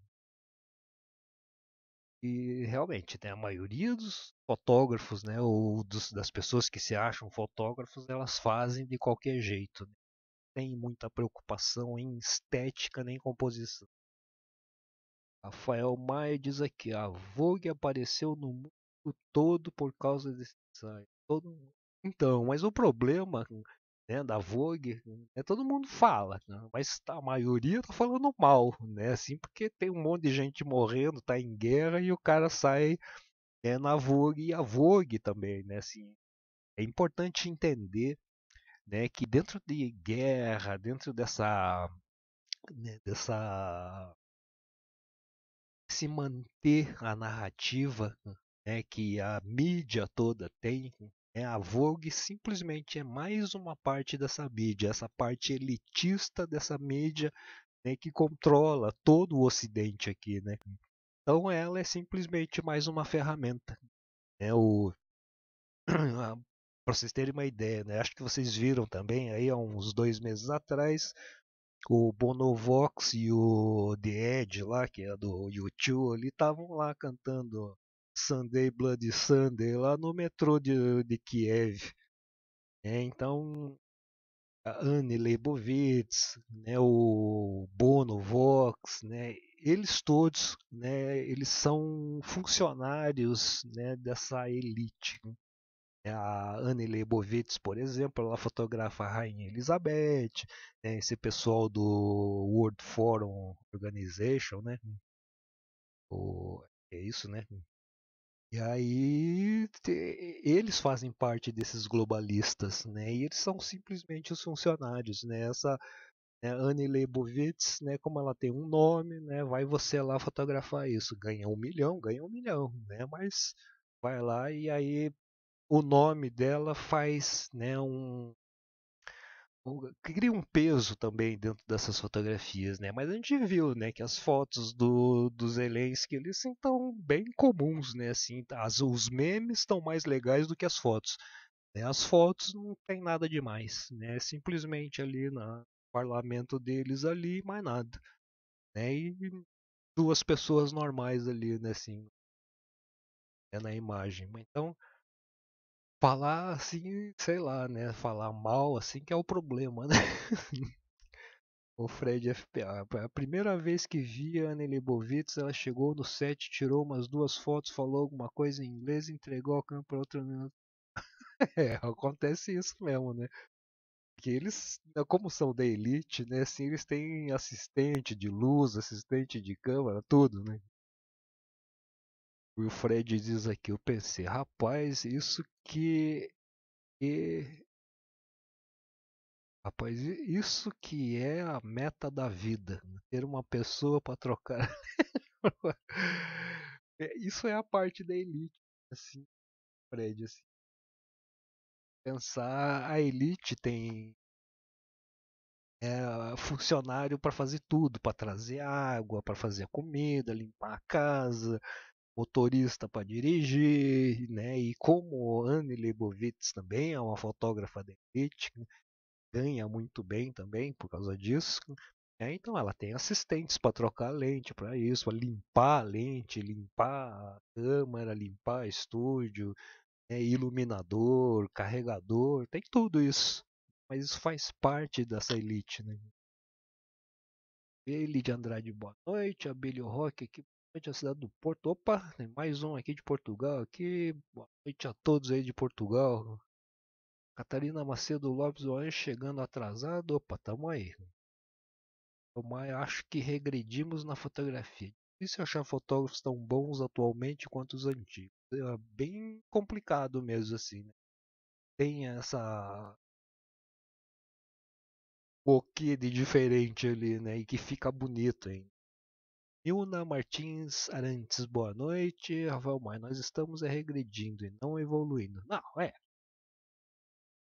E realmente, né, a maioria dos fotógrafos, né, ou dos, das pessoas que se acham fotógrafos, elas fazem de qualquer jeito. Né? Tem muita preocupação em estética nem composição. Rafael Maia diz aqui: a Vogue apareceu no mundo todo por causa desse design. Todo... Então, mas o problema né, da Vogue, é todo mundo fala, né, mas a maioria tá falando mal, né? Assim, porque tem um monte de gente morrendo, tá em guerra e o cara sai né, na Vogue e a Vogue também, né? Assim, é importante entender, né, que dentro de guerra, dentro dessa né, dessa se manter a narrativa né, que a mídia toda tem. Né, a Vogue simplesmente é mais uma parte dessa mídia, essa parte elitista dessa mídia né, que controla todo o Ocidente aqui. Né? Então ela é simplesmente mais uma ferramenta. Né? O... *clears throat* Para vocês terem uma ideia, né? acho que vocês viram também aí há uns dois meses atrás o Bonovox e o The Edge lá, que é do YouTube, ali estavam lá cantando Sunday Bloody Sunday lá no metrô de, de Kiev. É, então, a Anne Leibovitz, né, o Bono Vox, né, eles todos, né, eles são funcionários né, dessa elite. Né. É, a Anne Leibovitz, por exemplo, ela fotografa a Rainha Elizabeth, né, esse pessoal do World Forum Organization, né? O, é isso, né? E aí te, eles fazem parte desses globalistas, né? E eles são simplesmente os funcionários, né? Essa né, Anne Leibovitz, né? Como ela tem um nome, né? Vai você lá fotografar isso, ganha um milhão, ganha um milhão, né? Mas vai lá e aí o nome dela faz, né? Um cria um peso também dentro dessas fotografias, né? Mas a gente viu, né, que as fotos do, do que eles assim, estão bem comuns, né? Assim, tá, as, os memes estão mais legais do que as fotos. Né? As fotos não tem nada demais, né? É simplesmente ali no parlamento deles ali, mais nada, né? E duas pessoas normais ali, né? Assim, é na imagem. Então falar assim, sei lá, né? Falar mal assim que é o problema, né? *laughs* o Fred é FPA. A primeira vez que vi a Anne Leibovitz, ela chegou no set, tirou umas duas fotos, falou alguma coisa em inglês, entregou a câmera para outro menina. *laughs* é, acontece isso mesmo, né? Que eles, né, como são da elite, né? Assim, eles têm assistente de luz, assistente de câmera, tudo, né? o Fred diz aqui, eu pensei, rapaz, isso que. É rapaz, isso que é a meta da vida. Ter uma pessoa para trocar. *laughs* É, isso é a parte da elite, assim, Fred, assim. Pensar a elite tem é, funcionário para fazer tudo, para trazer água, para fazer comida, limpar a casa, motorista para dirigir, né? E como Anne Leibovitz também é uma fotógrafa de elite, né, ganha muito bem também por causa disso. Né, então ela tem assistentes para trocar lente, para isso, para limpar a lente, limpar a câmera, limpar estúdio, né? iluminador, carregador, tem tudo isso. Mas isso faz parte dessa elite, né? Ele de Andrade, boa noite. Abelho Rock aqui, noite a cidade do Porto. Opa, tem né, mais um aqui de Portugal aqui. Boa noite a todos aí de Portugal. Catarina Macedo Lopes Orange chegando atrasado. Opa, tamo aí. Tomar, acho que regredimos na fotografia. Difícil achar fotógrafos tão bons atualmente quanto os antigos. É bem complicado mesmo assim. Né? Tem essa o que de diferente ali, né? E que fica bonito, hein? Nilna Martins Arantes, boa noite. Rafael Maia, nós estamos regredindo e não evoluindo. Não, é.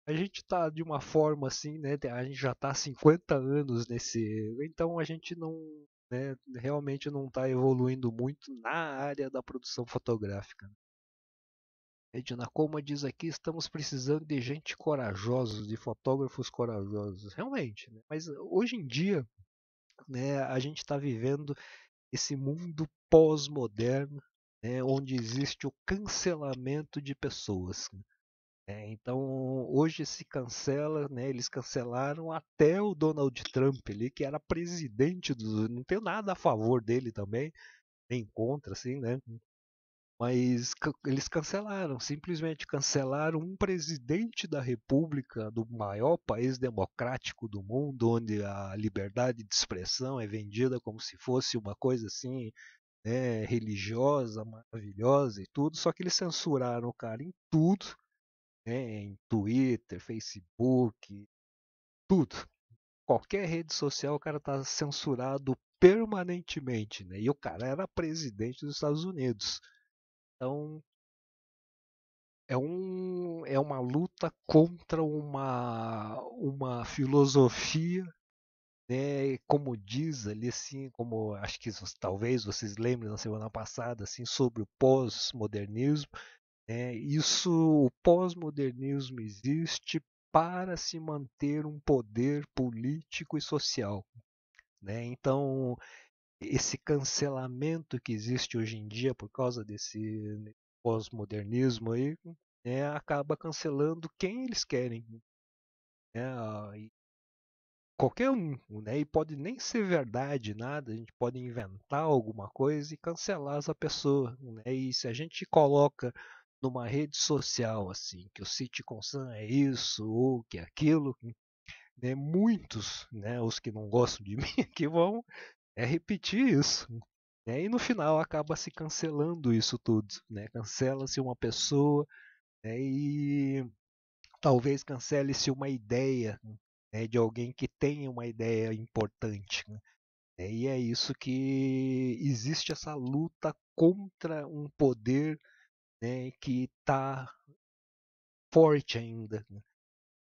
A gente tá de uma forma assim, né? A gente já tá há 50 anos nesse. Então a gente não. Né, realmente não está evoluindo muito na área da produção fotográfica. Edna Coma diz aqui: estamos precisando de gente corajosa, de fotógrafos corajosos. Realmente, né? mas hoje em dia né, a gente está vivendo esse mundo pós-moderno, né, onde existe o cancelamento de pessoas. Né. É, então, hoje se cancela, né, eles cancelaram até o Donald Trump ali, que era presidente dos. Não tenho nada a favor dele também, nem contra, assim, né? Mas eles cancelaram, simplesmente cancelaram um presidente da República, do maior país democrático do mundo, onde a liberdade de expressão é vendida como se fosse uma coisa assim, né, religiosa, maravilhosa e tudo, só que eles censuraram o cara em tudo, né, em Twitter, Facebook, tudo. Qualquer rede social o cara está censurado permanentemente, né? E o cara era presidente dos Estados Unidos. Então é, um, é uma luta contra uma, uma filosofia, né? Como diz ali assim, como acho que talvez vocês lembrem na semana passada assim sobre o pós-modernismo, né? Isso, o pós-modernismo existe para se manter um poder político e social, né? Então esse cancelamento que existe hoje em dia por causa desse pós-modernismo aí, né, acaba cancelando quem eles querem. Né, ah, qualquer um, né, e pode nem ser verdade nada, a gente pode inventar alguma coisa e cancelar essa pessoa. Né, e se a gente coloca numa rede social assim, que o CityConsan é isso ou que é aquilo, né, muitos, né, os que não gostam de *laughs* mim, que vão é repetir isso. Né, e no final acaba se cancelando isso tudo. Né? Cancela-se uma pessoa né? e talvez cancele-se uma ideia né? de alguém que tem uma ideia importante. Né? né e é isso que existe essa luta contra um poder né? que está forte ainda. Né.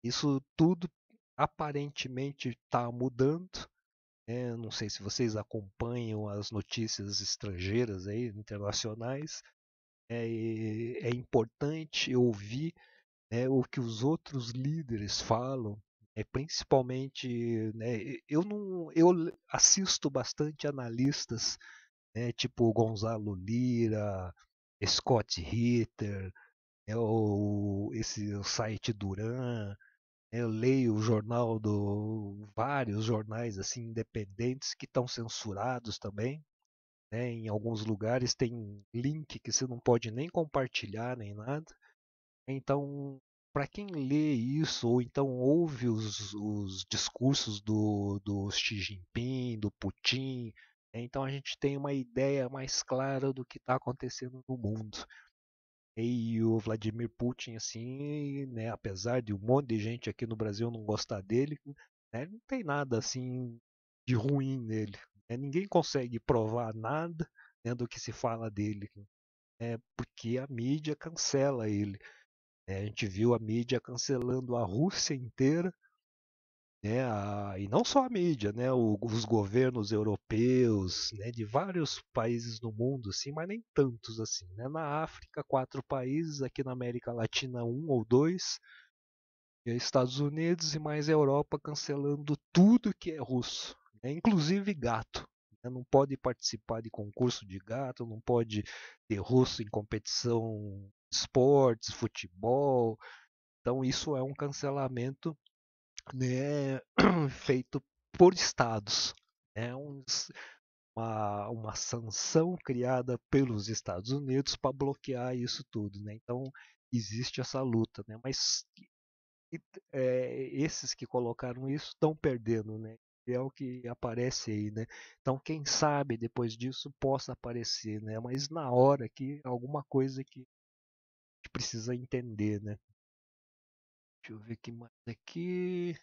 Isso tudo aparentemente está mudando, é, não sei se vocês acompanham as notícias estrangeiras aí, internacionais. É, é importante ouvir né, o que os outros líderes falam, É principalmente. Né, eu não, eu assisto bastante analistas, né, tipo Gonzalo Lira, Scott Ritter, é, o, esse o site Duran. Eu leio o jornal do vários jornais assim independentes que estão censurados também. Né? Em alguns lugares tem link que você não pode nem compartilhar nem nada. Então, para quem lê isso ou então ouve os, os discursos do, do Xi Jinping, do Putin, né? então a gente tem uma ideia mais clara do que está acontecendo no mundo e o Vladimir Putin, assim, né, apesar de um monte de gente aqui no Brasil não gostar dele, né, não tem nada assim de ruim nele. Né? Ninguém consegue provar nada né, do que se fala dele, né, porque a mídia cancela ele. Né, a gente viu a mídia cancelando a Rússia inteira né, a, e não só a mídia, né, o, os governos europeus, né, de vários países no mundo, assim, mas nem tantos assim, né, na África quatro países, aqui na América Latina um ou dois, e Estados Unidos e mais a Europa cancelando tudo que é russo, né, inclusive gato. Né, não pode participar de concurso de gato, não pode ter russo em competição, esportes, futebol. Então isso é um cancelamento né, *clears throat* feito por estados. É um uma, uma sanção criada pelos Estados Unidos para bloquear isso tudo. Né? Então existe essa luta, né? mas é, esses que colocaram isso estão perdendo, né? é o que aparece aí, né? Então quem sabe depois disso possa aparecer, né? Mas na hora que alguma coisa que precisa entender, né? Deixa eu ver que mais aqui.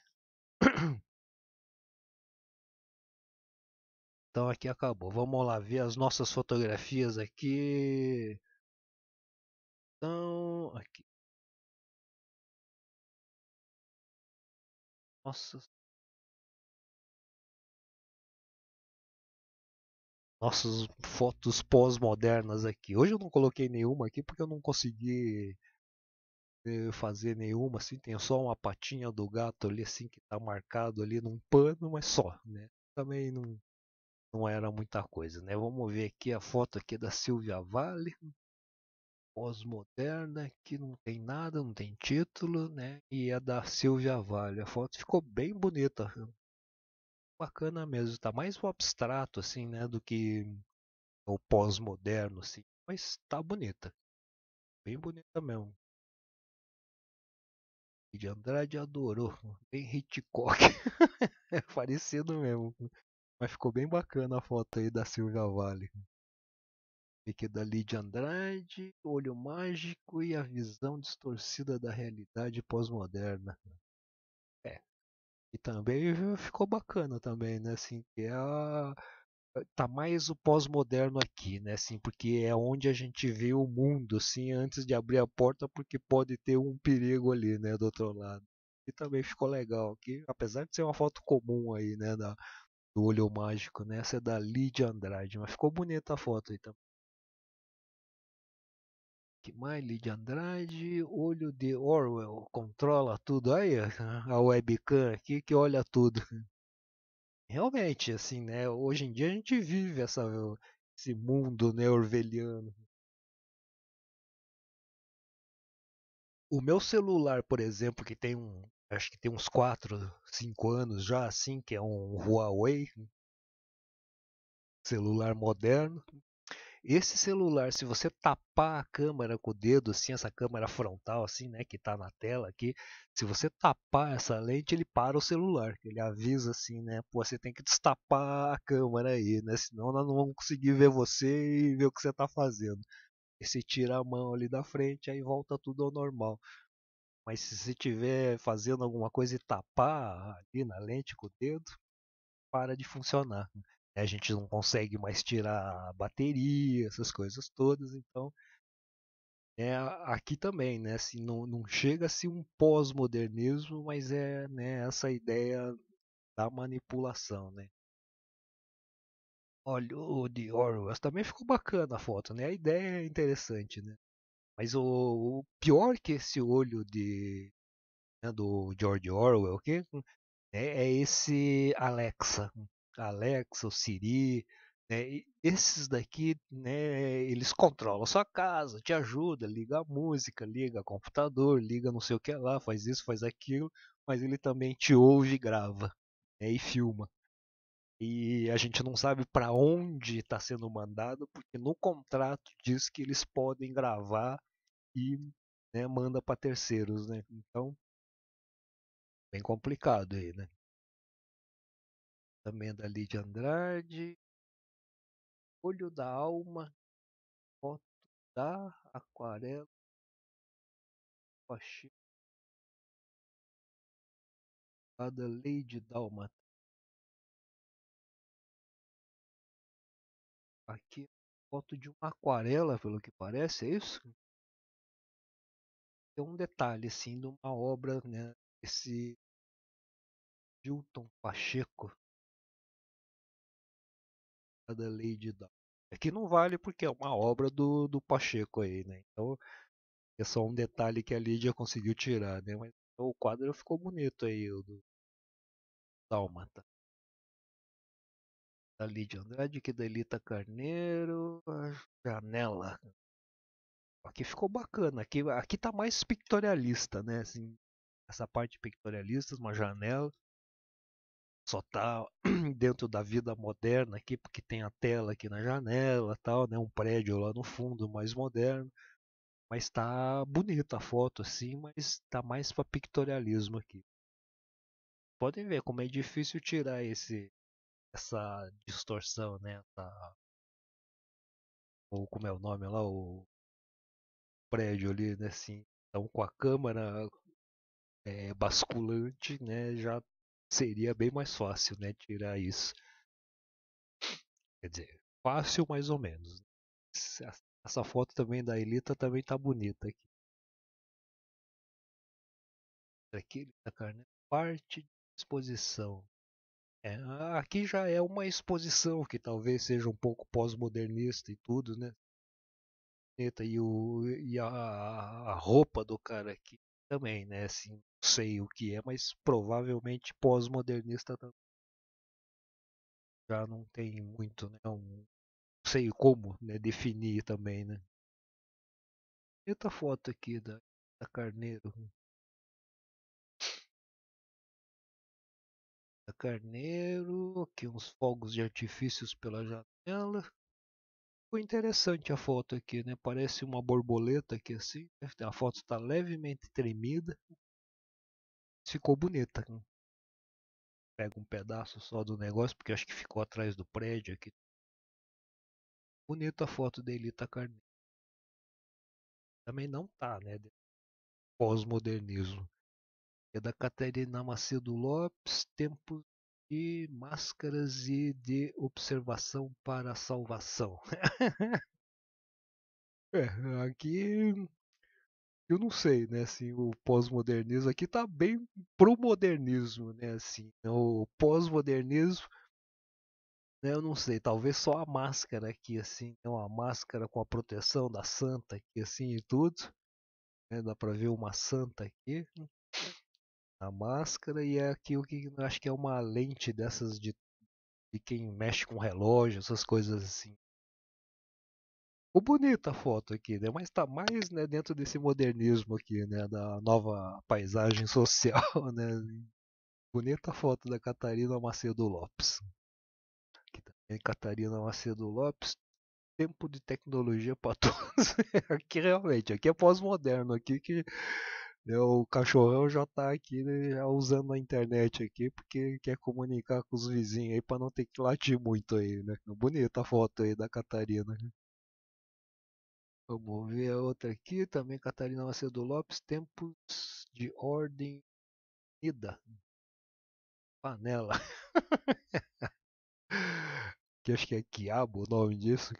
Então aqui acabou. Vamos lá ver as nossas fotografias aqui. Então, aqui. Nossas nossas fotos pós-modernas aqui. Hoje eu não coloquei nenhuma aqui porque eu não consegui fazer nenhuma, assim, tem só uma patinha do gato ali, assim, que tá marcado ali num pano, mas só, né? Também não, não era muita coisa, né? Vamos ver aqui a foto aqui da Silvia Vale, pós-moderna, que não tem nada, não tem título, né? E é da Silvia Vale. A foto ficou bem bonita, bacana mesmo, tá mais um abstrato, assim, né? Do que o pós-moderno, assim, mas tá bonita, bem bonita mesmo de Andrade adorou, bem Hitchcock, *laughs* é parecido mesmo. Mas ficou bem bacana a foto aí da Silvia Vale. Aqui da Lidia Andrade, Olho Mágico e a Visão Distorcida da Realidade Pós-Moderna. É. E também ficou bacana também, né? Assim, que é a tá mais o pós-moderno aqui, né? Assim, porque é onde a gente vê o mundo, assim, antes de abrir a porta, porque pode ter um perigo ali, né, do outro lado. E também ficou legal aqui apesar de ser uma foto comum aí, né, da, do olho mágico, né? Essa é da Lídia Andrade, mas ficou bonita a foto aí também. Que mais? Lídia Andrade, olho de Orwell, controla tudo aí, a webcam aqui que olha tudo. *laughs* realmente, assim, né? Hoje em dia a gente vive essa, esse mundo né, orveliano O meu celular, por exemplo, que tem um. Acho que tem uns 4, 5 anos já, assim, que é um Huawei. Celular moderno. Esse celular, se você tapar a câmera com o dedo, assim, essa câmera frontal, assim, né, que está na tela aqui, se você tapar essa lente, ele para o celular, ele avisa assim, né, pô, você tem que destapar a câmera aí, né, senão nós não vamos conseguir ver você e ver o que você está fazendo. E se tira a mão ali da frente, aí volta tudo ao normal. Mas se você estiver fazendo alguma coisa e tapar ali na lente com o dedo, para de funcionar. Né. Né, a gente não consegue mais tirar a bateria, essas coisas todas, então é, aqui também, né? Assim, não, não chega-se um pós-modernismo, mas é né, essa ideia da manipulação, né? Olha, o de Orwell também ficou bacana a foto, né? A ideia é interessante, né? Mas o, o pior que esse olho de né, do George Orwell, que é, né, é esse Alexa, Alexa, o Siri, né? esses daqui, né, eles controlam a sua casa, te ajuda, liga a música, liga computador, liga não sei o que lá, faz isso, faz aquilo, mas ele também te ouve, grava né, e filma. E a gente não sabe para onde está sendo mandado, porque no contrato diz que eles podem gravar e né, manda para terceiros, né? Então, bem complicado aí, né? também da Lídia Andrade. Olho da Alma, foto da aquarela. Achei. Da Lady Dalma. Aqui, foto de uma aquarela, pelo que parece, é isso? Tem um detalhe, assim, de uma obra, né? Esse Dilton Pacheco, da Lady Di. Aqui é hum. não vale porque é uma obra do, do Pacheco aí, né? Então é só um detalhe que a Lídia conseguiu tirar, né? Mas o quadro ficou bonito aí, o do Dálmata. Da Lídia Andrade, que da Elita Carneiro, a Janela. Aqui ficou bacana, aqui, aqui tá mais pictorialista, né? Assim, essa parte pictorialista, uma janela só tá *clears throat* dentro da vida moderna aqui, porque tem a tela aqui na janela, tal, né? Um prédio lá no fundo mais moderno. Mas tá bonita a foto assim, mas tá mais para pictorialismo aqui. Podem ver como é difícil tirar esse essa distorção, né? Essa, tá ou como é o nome lá, o prédio ali, né? Assim, então com a câmera é, basculante, né? Já seria bem mais fácil, né, tirar isso. Quer dizer, fácil mais ou menos. Essa foto também da Elita também tá bonita aqui. Aqui ele carne parte de exposição. É, aqui já é uma exposição que talvez seja um pouco pós-modernista e tudo, né? E, o, e a, a roupa do cara aqui também, né? Assim, não sei o que é, mas provavelmente pós-modernista também. Já não tem muito, né? Um, não sei como né? definir também, né? Eita foto aqui da, da Carneiro. Da Carneiro, aqui uns fogos de artifícios pela janela. Ficou interessante a foto aqui, né? Parece uma borboleta aqui assim. Né? A foto está levemente tremida. Ficou bonita. Né? Pega um pedaço só do negócio, porque acho que ficou atrás do prédio aqui. Bonita a foto da Elita Carneiro. Também não tá, né? Pós-modernismo. É da Caterina Macedo Lopes, Tempos e máscaras e de observação para salvação. *laughs* é, aqui eu não sei, né, assim, o pós-modernismo aqui tá bem pro modernismo, né, assim, o pós-modernismo né, eu não sei, talvez só a máscara aqui, assim, né, uma máscara com a proteção da santa aqui, assim, e tudo. Né, dá pra ver uma santa aqui a máscara e é aquilo que acho que é uma lente dessas de, de quem mexe com relógio, essas coisas assim. Ficou bonita a foto aqui, né? Mas tá mais né, dentro desse modernismo aqui, né? Da nova paisagem *laughs* social, né? Bonita a foto da Catarina Macedo Lopes. Aqui também é Catarina Macedo Lopes. Tempo de tecnologia para *laughs* todos. aqui realmente, aqui é pós-moderno, aqui que o cachorrão já tá aqui né, já usando a internet aqui porque quer comunicar com os vizinhos aí para não ter que latir muito aí, né? Bonita a foto aí da Catarina. Né. Vamos ver a outra aqui também, Catarina Macedo Lopes, Tempos de Ordem Unida. Panela. *laughs* que acho que é quiabo o nome disso.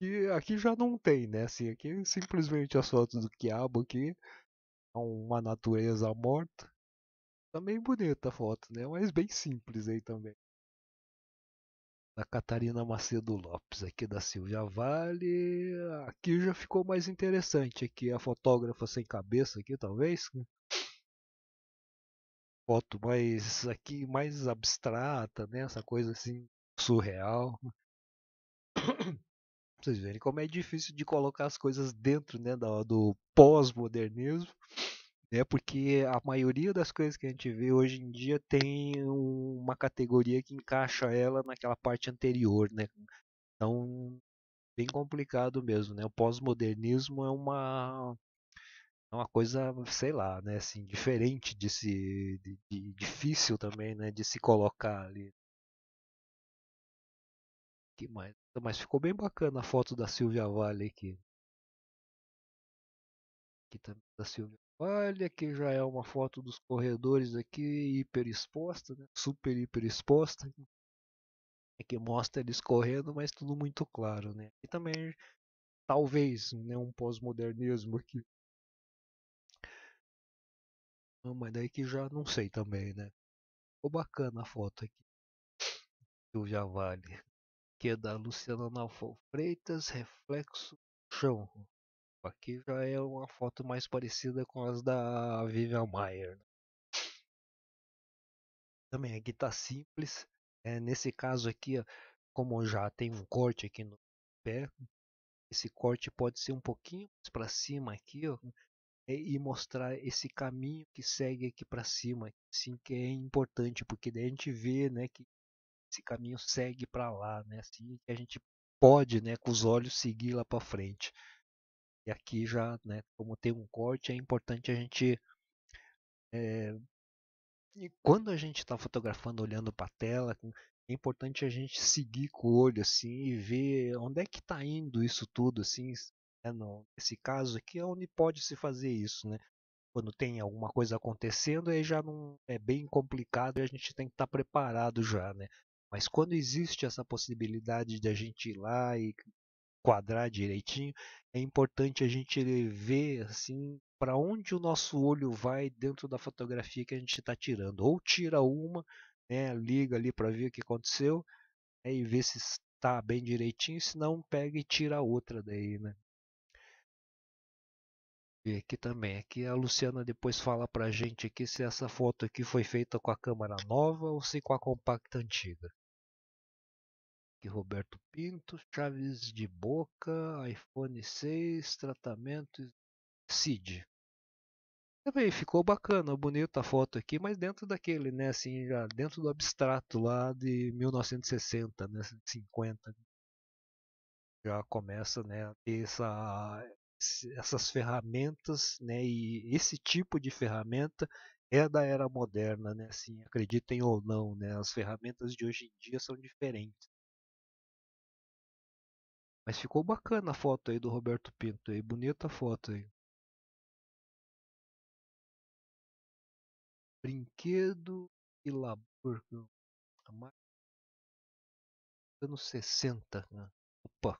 E aqui já não tem, né? Assim, aqui simplesmente as fotos do quiabo aqui uma natureza morta. Também tá bonita a foto, né? Mas bem simples aí também. Da Catarina Macedo Lopes, aqui da Silvia Vale. Aqui já ficou mais interessante. Aqui a fotógrafa sem cabeça aqui, talvez. Foto mais aqui mais abstrata, né? Essa coisa assim surreal. *coughs* vocês verem como é difícil de colocar as coisas dentro né, do, do pós-modernismo, né, porque a maioria das coisas que a gente vê hoje em dia tem uma categoria que encaixa ela naquela parte anterior. Né? Então, bem complicado mesmo. Né? O pós-modernismo é uma, é uma coisa, sei lá, né, assim, diferente de se de, de, difícil também, né, de se colocar ali. Que mais? Mas ficou bem bacana a foto da Silvia Vale aqui. Aqui também tá, da Silvia Vale, aqui já é uma foto dos corredores aqui, hiper exposta, né? super hiper exposta. Aqui é mostra eles correndo, mas tudo muito claro, né? E também, talvez, né, um pós-modernismo aqui. Não, mas daí que já não sei também, né? Ficou bacana a foto aqui. Silvia Vale que é da Luciana Nalfon Freitas, Reflexo Chão. Aqui já é uma foto mais parecida com as da Vivian Maier. Né? Também aqui tá simples. É, nesse caso aqui, como já tem um corte aqui no pé, esse corte pode ser um pouquinho mais para cima aqui, ó, é, e mostrar esse caminho que segue aqui para cima, assim que é importante, porque daí a gente vê, né, que esse caminho segue para lá, né? Assim, a gente pode, né, com os olhos seguir lá para frente. E aqui já, né, como tem um corte, é importante a gente é, e quando a gente está fotografando olhando para a tela, é importante a gente seguir com o olho assim e ver onde é que está indo isso tudo assim. É, no esse caso aqui é onde pode se fazer isso, né? Quando tem alguma coisa acontecendo, aí já não é bem complicado e a gente tem que estar tá preparado já, né? Mas quando existe essa possibilidade de a gente ir lá e quadrar direitinho, é importante a gente ver assim para onde o nosso olho vai dentro da fotografia que a gente está tirando. Ou tira uma, né, liga ali para ver o que aconteceu né, e ver se está bem direitinho, se não pega e tira outra daí, né? aqui também, aqui a Luciana depois fala a gente aqui se essa foto aqui foi feita com a câmera nova ou se com a compacta antiga. Roberto Pinto, Chaves de Boca, iPhone 6, tratamento CID. Também ficou bacana, bonita a foto aqui, mas dentro daquele, né, assim, já dentro do abstrato lá de 1960, né, 50. Já começa, né, a ter essa, essas ferramentas, né, e esse tipo de ferramenta é da era moderna, né, assim, acreditem ou não, né, as ferramentas de hoje em dia são diferentes mas ficou bacana a foto aí do Roberto Pinto aí, bonita a foto aí. Brinquedo e labor. Anos 60. Né? Opa!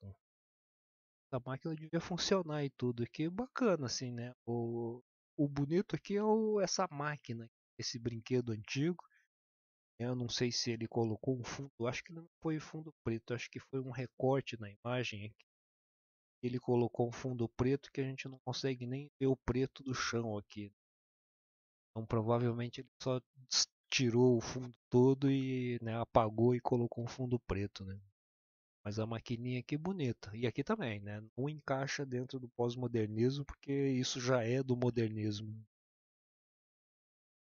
A máquina devia funcionar e tudo aqui. Bacana assim, né? O, o bonito aqui é o, essa máquina, esse brinquedo antigo eu não sei se ele colocou um fundo, acho que não foi fundo preto, acho que foi um recorte na imagem aqui. Ele colocou um fundo preto que a gente não consegue nem ver o preto do chão aqui. Então provavelmente ele só tirou o fundo todo e né, apagou e colocou um fundo preto, né? Mas a maquininha aqui é bonita. E aqui também, né? Não encaixa dentro do pós-modernismo porque isso já é do modernismo.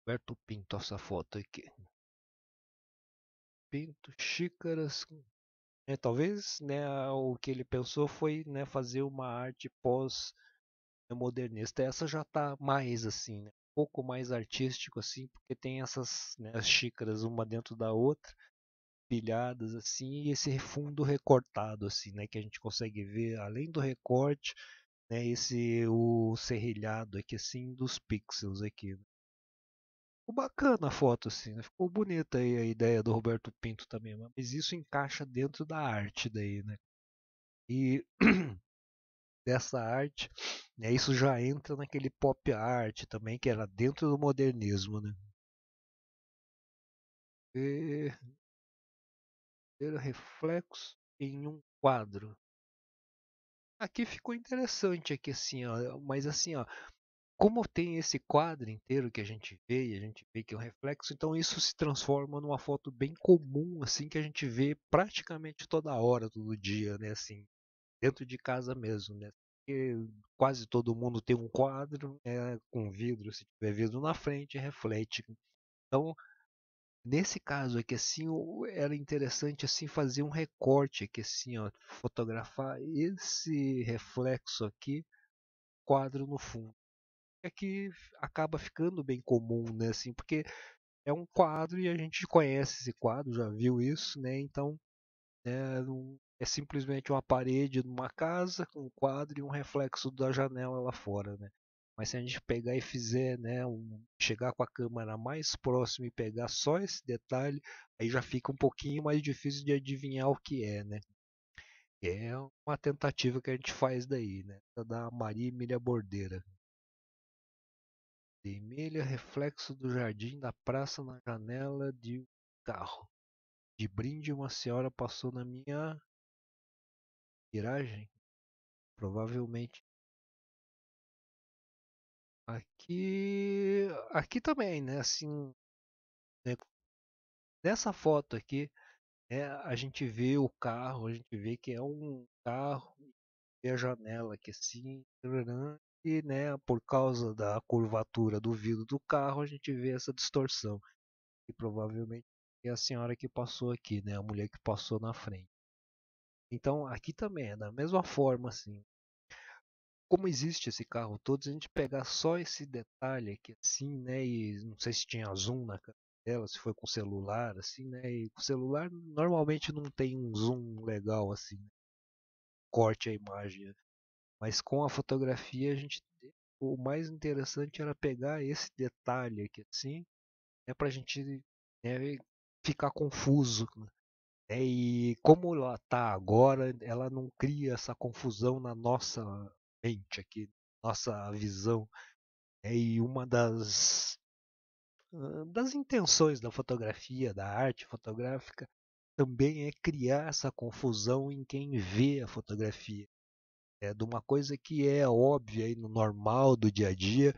Roberto Pinto essa foto aqui pinto, xícaras. É, talvez né, o que ele pensou foi né, fazer uma arte pós-modernista. Essa já está mais assim, né, um pouco mais artístico, assim, porque tem essas né, xícaras uma dentro da outra, pilhadas assim, e esse fundo recortado, assim, né, que a gente consegue ver além do recorte, né, esse o serrilhado aqui assim dos pixels aqui. Né ficou bacana a foto, assim, né? ficou bonita aí a ideia do Roberto Pinto também, né, mas isso encaixa dentro da arte daí, né? E *clears throat* dessa arte, né, isso já entra naquele pop art também, que era dentro do modernismo, né? E... Ter reflexo em um quadro. Aqui ficou interessante aqui assim, ó, mas assim, ó, como tem esse quadro inteiro que a gente vê e a gente vê que é um reflexo, então isso se transforma numa foto bem comum, assim, que a gente vê praticamente toda hora, todo dia, né, assim, dentro de casa mesmo, né, porque quase todo mundo tem um quadro né, com vidro, se tiver vidro na frente, reflete. Então, nesse caso aqui, assim, era interessante, assim, fazer um recorte aqui, assim, ó, fotografar esse reflexo aqui, quadro no fundo é que acaba ficando bem comum, né? Assim, porque é um quadro e a gente conhece esse quadro, já viu isso, né? Então né, é simplesmente uma parede numa casa com um quadro e um reflexo da janela lá fora, né? Mas se a gente pegar e fizer, né, um, chegar com a câmera mais próxima e pegar só esse detalhe, aí já fica um pouquinho mais difícil de adivinhar o que é, né? É uma tentativa que a gente faz daí, né? Da Maria Emília Bordeira vermelha, é reflexo do jardim da praça na janela de um carro. De brinde, uma senhora passou na minha viragem provavelmente. Aqui, aqui também, né? Assim, né? nessa foto aqui, né? a gente vê o carro, a gente vê que é um carro e a janela que assim, e né, por causa da curvatura do vidro do carro a gente vê essa distorção. E provavelmente é a senhora que passou aqui, né, a mulher que passou na frente. Então aqui também é da mesma forma assim. Como existe esse carro todo, se a gente pegar só esse detalhe aqui assim, né, e não sei se tinha zoom na câmera dela, se foi com celular assim, né, e com celular normalmente não tem um zoom legal assim, né? corte a imagem. Né. Mas com a fotografia a gente o mais interessante era pegar esse detalhe aqui assim, né, para a gente né, ficar confuso. Né? É, e como ela está agora, ela não cria essa confusão na nossa mente aqui, nossa visão. Né? E uma das ah, das intenções da fotografia, da arte fotográfica, também é criar essa confusão em quem vê a fotografia é, de uma coisa que é óbvia e no normal do dia a dia.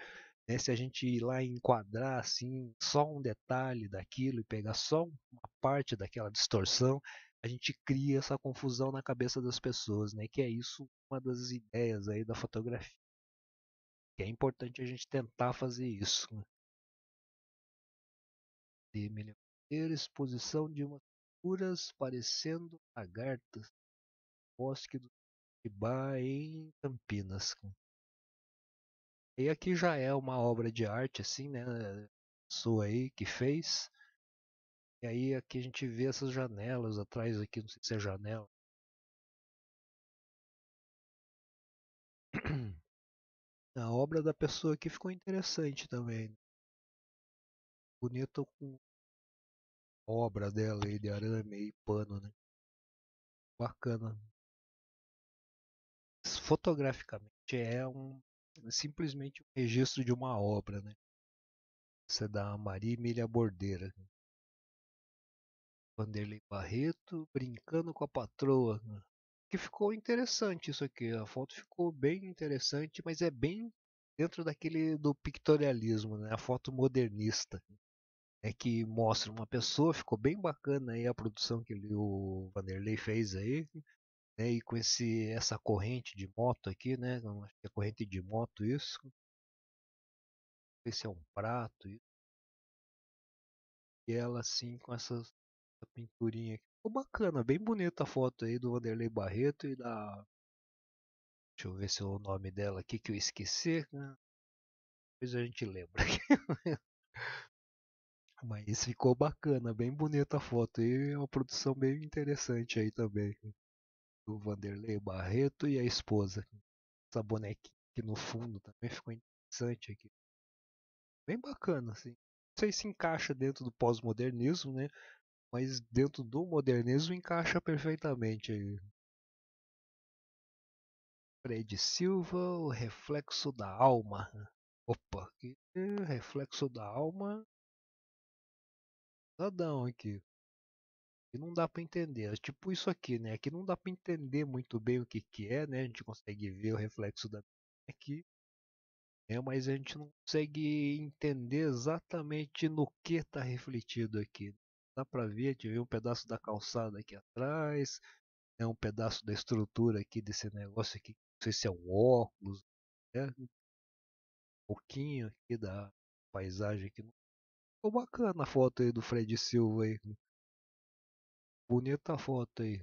Né? Se a gente ir lá e enquadrar assim, só um detalhe daquilo e pegar só uma parte daquela distorção, a gente cria essa confusão na cabeça das pessoas, né? Que é isso uma das ideias aí da fotografia. é importante a gente tentar fazer isso. Né? melhorar a exposição de umas figuras parecendo lagartas, bosque dos Ibaitibá em Campinas. E aqui já é uma obra de arte, assim, né? Sua aí que fez. E aí aqui a gente vê essas janelas atrás aqui, não sei se é janela. *clears throat* A obra da pessoa aqui ficou interessante também. Bonito com a obra dela aí de arame e pano, né? Bacana fotograficamente é um simplesmente um registro de uma obra, né? Você é da Maria Emília Bordeira. Vanderlei Barreto brincando com a patroa. Né? Que ficou interessante isso aqui. A foto ficou bem interessante, mas é bem dentro daquele do pictorialismo, né? A foto modernista. Né? É né? que mostra uma pessoa, ficou bem bacana aí a produção que o Vanderlei fez aí né? E com esse essa corrente de moto aqui, né? Acho que é corrente de moto isso. Esse é um prato isso. E ela assim com essa, essa pinturinha aqui. Ficou bacana, bem bonita a foto aí do Vanderlei Barreto e da Deixa eu ver se é o nome dela aqui que eu esqueci. Né? Depois a gente lembra. *laughs* Mas ficou bacana, bem bonita a foto e é uma produção bem interessante aí também do Vanderlei Barreto e a esposa. Essa bonequinha aqui no fundo também ficou interessante aqui. Bem bacana, assim. Não sei se encaixa dentro do pós-modernismo, né? Mas dentro do modernismo encaixa perfeitamente aí. Fred Silva, o reflexo da alma. Opa, reflexo da alma. Cidadão aqui que não dá para entender. É tipo isso aqui, né? Aqui não dá para entender muito bem o que, que é, né? A gente consegue ver o reflexo da é aqui, né? mas a gente não consegue entender exatamente no que está refletido aqui. Dá para ver, a gente vê um pedaço da calçada aqui atrás, né? um pedaço da estrutura aqui desse negócio aqui, não sei se é um óculos, né? um pouquinho aqui da paisagem aqui. Ficou bacana a foto aí do Fred Silva aí, né. Bonita foto aí.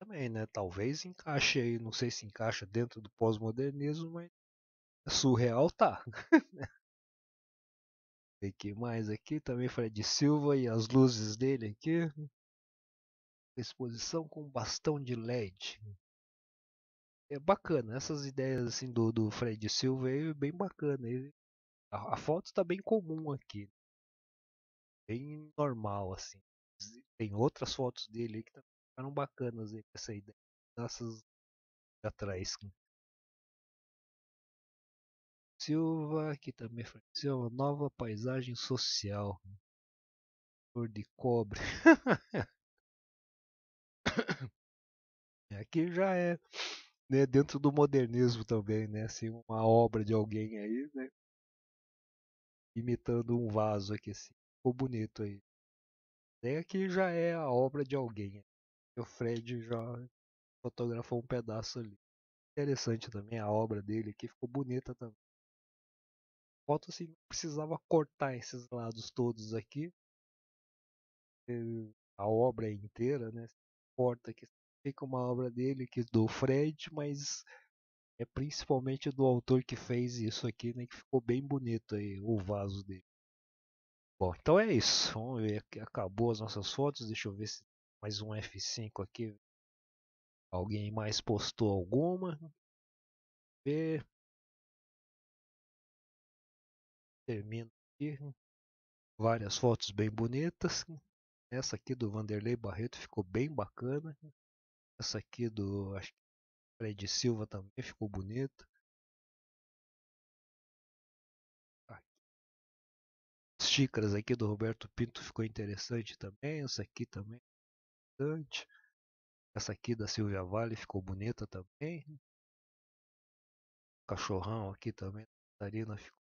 Também, né? Talvez encaixe aí, não sei se encaixa dentro do pós-modernismo, mas é surreal tá. Tem *laughs* né. que mais aqui também Fred Silva e as luzes dele aqui. Exposição com bastão de LED. É bacana, essas ideias assim do, do Fred Silva aí bem bacana. Ele, a, a foto está bem comum aqui. Bem normal assim. Tem outras fotos dele que tá ficaram bacanas aí, assim, essa ideia dessas atrás. Silva, que também foi uma nova paisagem social. Cor de cobre. *coughs* É, aqui já é né, dentro do modernismo também, né? Assim, uma obra de alguém aí, né? Imitando um vaso aqui, assim. Ficou bonito aí. Nem aqui já é a obra de alguém. Né. O Fred já fotografou um pedaço ali. Interessante também a obra dele aqui, ficou bonita também. Foto assim, não precisava cortar esses lados todos aqui. É, a obra inteira, né? Corta que fica uma obra dele que do Fred, mas é principalmente do autor que fez isso aqui, né? Que ficou bem bonito aí o vaso dele. Bom, então é isso. Vamos ver aqui. Acabou as nossas fotos. Deixa eu ver se mais um F5 aqui. Alguém mais postou alguma? Ver. Termino aqui. Várias fotos bem bonitas. Essa aqui do Vanderlei Barreto ficou bem bacana. Essa aqui do acho que Fred Silva também ficou bonita. xícaras aqui do Roberto Pinto ficou interessante também. Essa aqui também é interessante. Essa aqui da Silvia Vale ficou bonita também. Cachorrão aqui também da Catarina ficou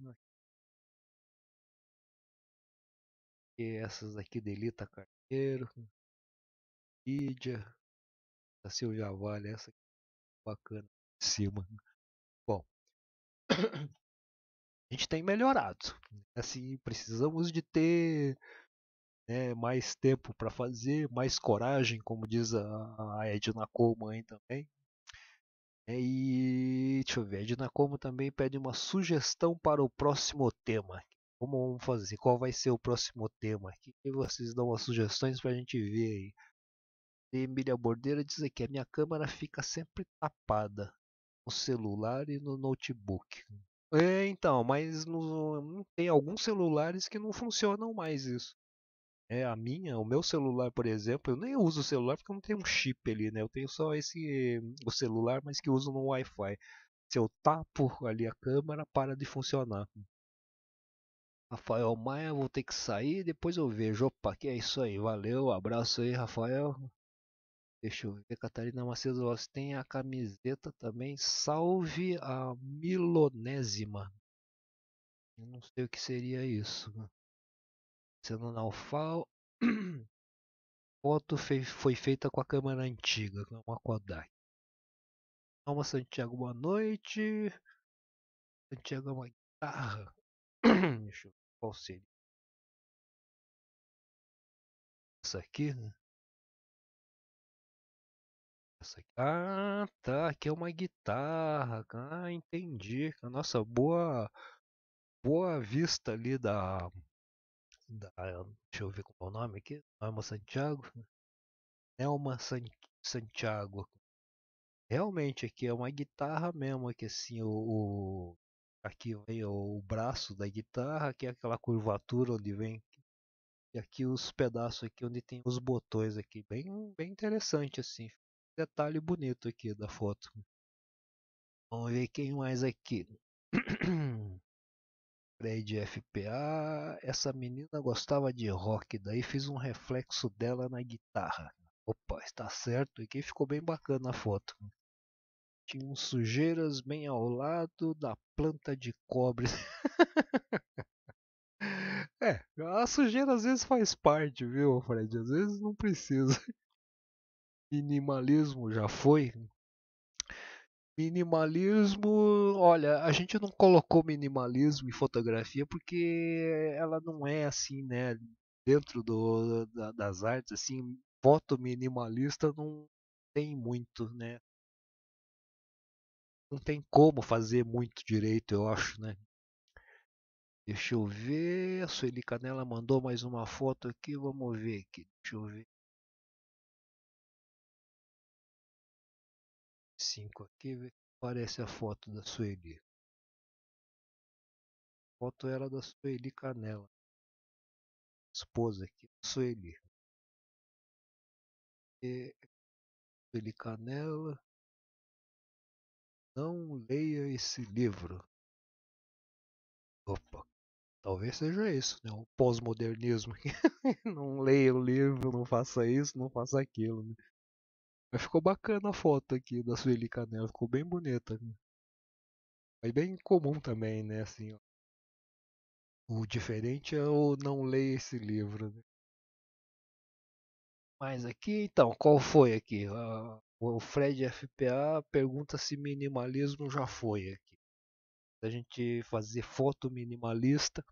legal. E essas aqui Delita Carneiro. Lídia. Da Silvia Vale. Essa aqui bacana em cima. Bom a gente tem melhorado. Assim, precisamos de ter né, mais tempo para fazer, mais coragem, como diz a, Edna Como aí também. É, e deixa eu ver, a Edna Como também pede uma sugestão para o próximo tema. Como vamos fazer? Qual vai ser o próximo tema? O que vocês dão as sugestões para a gente ver aí? E Emília Bordeira diz aqui: a minha câmera fica sempre tapada no celular e no notebook. É, então, mas no- hum, tem alguns celulares que não funcionam mais isso. É, a minha, o meu celular, por exemplo, eu nem uso o celular porque eu não tenho um chip ali, né? Eu tenho só esse hum, o celular, mas que uso no Wi-Fi. Se eu tapo ali a câmera, para de funcionar. Rafael Maia, vou ter que sair, depois eu vejo. Opa, que é isso aí. Valeu, abraço aí, Rafael. Deixa eu ver, Catarina Macedo Lopes tem a camiseta também. Salve a milonésima. Eu não sei o que seria isso. Sendo naufal. *clears throat* Foto foi feita com a câmera antiga, com uma Kodak. Calma, Santiago, boa noite. Santiago é uma guitarra. *clears throat* Deixa eu ver qual seria. Essa aqui, né? essa aqui. Ah, tá. Aqui é uma guitarra. Ah, entendi. Nossa, boa. Boa vista ali da. da deixa eu ver qual é o nome aqui. Nelma Santiago. Nelma San, Santiago. Realmente aqui é uma guitarra mesmo. Aqui assim, o. o aqui vem o, o braço da guitarra. Aqui é aquela curvatura onde vem e aqui os pedaços aqui onde tem os botões aqui bem bem interessante assim detalhe bonito aqui da foto. Vamos ver quem mais aqui. Fred *clears throat* de FPA. Essa menina gostava de rock, daí fiz um reflexo dela na guitarra. Opa, está certo aqui, ficou bem bacana a foto. uns sujeiras bem ao lado da planta de cobre. *laughs* é, a sujeira às vezes faz parte, viu, Fred? Às vezes não precisa minimalismo já foi. Minimalismo, olha, a gente não colocou minimalismo em fotografia porque ela não é assim, né? Dentro do, da, das artes, assim, foto minimalista não tem muito, né? Não tem como fazer muito direito, eu acho, né? Deixa eu ver. A Sueli Canela mandou mais uma foto aqui. Vamos ver aqui. Deixa eu ver. aqui parece a foto da Sueli. A foto era da Sueli Canela, esposa aqui, Sueli. E é, Sueli Canela, não leia esse livro. Opa, talvez seja isso, né? O pós-modernismo. *laughs* não leia o livro, não faça isso, não faça aquilo. Né? Mas ficou bacana a foto aqui da Sueli Canela, ficou bem bonita. Né? Mas bem comum também, né? Assim, ó. O diferente é eu não ler esse livro. Né? Mas aqui, então, qual foi aqui? O Fred FPA pergunta se minimalismo já foi aqui. Se a gente fazer foto minimalista,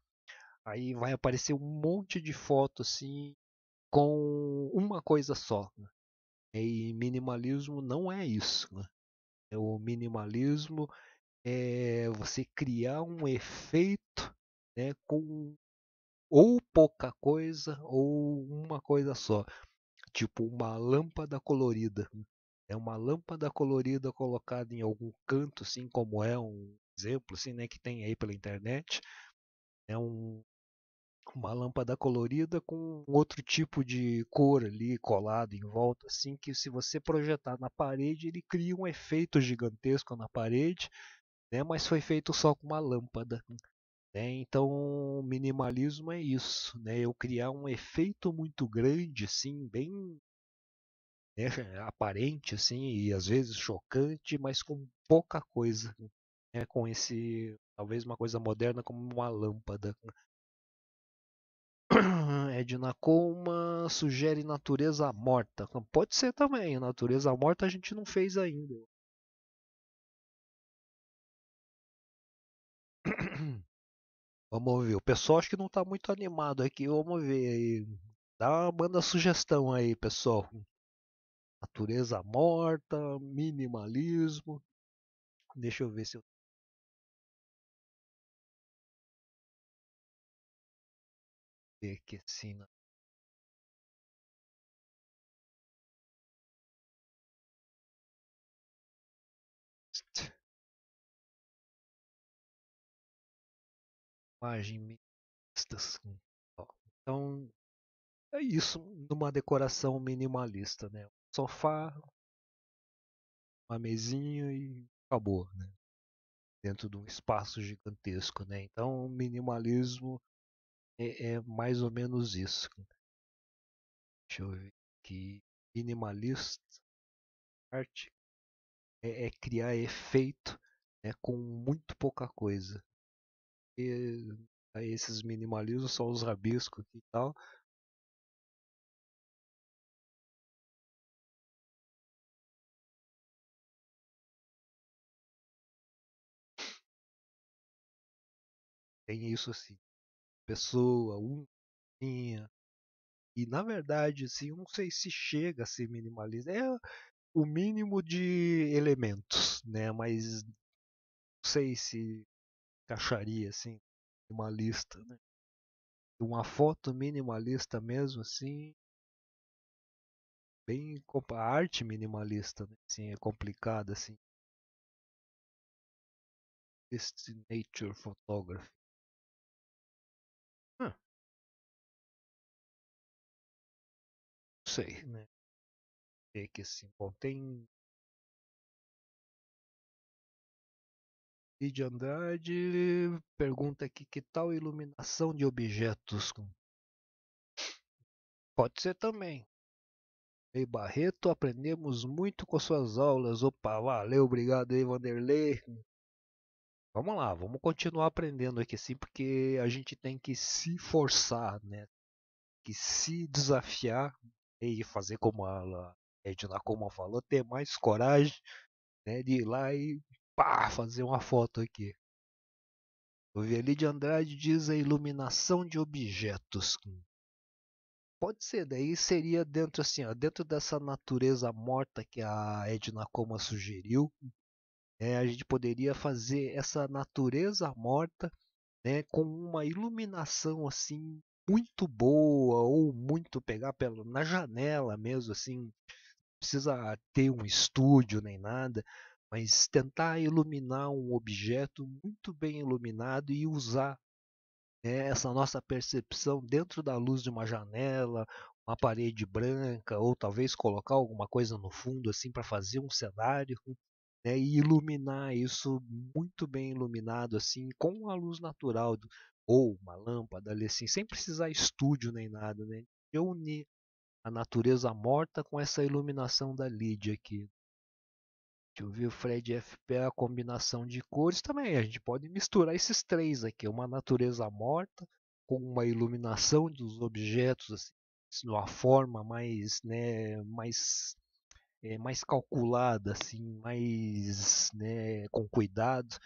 aí vai aparecer um monte de foto assim, com uma coisa só. Né? É, e minimalismo não é isso. Né? É, o minimalismo é você criar um efeito né, com ou pouca coisa ou uma coisa só. Tipo uma lâmpada colorida. É uma lâmpada colorida colocada em algum canto, assim como é um exemplo, assim, né, que tem aí pela internet. É um uma lâmpada colorida com outro tipo de cor ali colado em volta, assim que se você projetar na parede ele cria um efeito gigantesco na parede, né? Mas foi feito só com uma lâmpada. Né? Então minimalismo é isso, né? Eu criar um efeito muito grande, assim, bem né? aparente, assim, e às vezes chocante, mas com pouca coisa, né? Com esse talvez uma coisa moderna como uma lâmpada. *coughs* É, Edna Colma sugere natureza morta. Pode ser também, natureza morta a gente não fez ainda. *coughs* Vamos ver, o pessoal acho que não está muito animado aqui. Vamos ver aí. Dá, manda sugestão aí, pessoal. Natureza morta, minimalismo. Deixa eu ver se eu Assim, imagem mista. Assim, então é isso numa decoração minimalista, né? Um sofá, uma mesinha e acabou, né? Dentro de um espaço gigantesco, né? Então o minimalismo é, é, mais ou menos isso. Deixa eu ver aqui. Minimalista art é, é, criar efeito né, com muito pouca coisa. E, esses minimalismos só os rabiscos e tal. Tem isso assim pessoa, unha. E na verdade, assim, não sei se chega a ser minimalista. É o mínimo de elementos, né? Mas não sei se encaixaria assim minimalista, né? Uma foto minimalista mesmo, assim, bem a arte minimalista, né? assim, é complicada, assim. Este nature photography. sei. Né? É que assim, bom, tem. Lidia Andrade pergunta aqui que tal iluminação de objetos Pode ser também. Ei Barreto, aprendemos muito com suas aulas. Opa, valeu, obrigado aí, Vanderlei. Vamos lá, vamos continuar aprendendo aqui sim porque a gente tem que se forçar, né? Que se desafiar e fazer como a Edna Coman falou, ter mais coragem né, de ir lá e pá, fazer uma foto aqui. O Vieli de Andrade diz a iluminação de objetos. Pode ser, daí seria dentro assim, ó, dentro dessa natureza morta que a Edna Coma sugeriu, é, a gente poderia fazer essa natureza morta né, com uma iluminação assim muito boa ou muito pegar pela, na janela mesmo, assim. Precisa ter um estúdio nem nada, mas tentar iluminar um objeto muito bem iluminado e usar né, essa nossa percepção dentro da luz de uma janela, uma parede branca, ou talvez colocar alguma coisa no fundo assim para fazer um cenário. Né, e iluminar isso muito bem iluminado assim com a luz natural ou uma lâmpada ali assim, sem precisar estúdio nem nada, né? Eu uni a natureza morta com essa iluminação da lid aqui. Deixa eu ver o Fred FP, a combinação de cores também. A gente pode misturar esses três aqui, uma natureza morta com uma iluminação dos objetos assim, de uma forma mais, né, mais é, mais calculada assim, mais, né, com cuidado.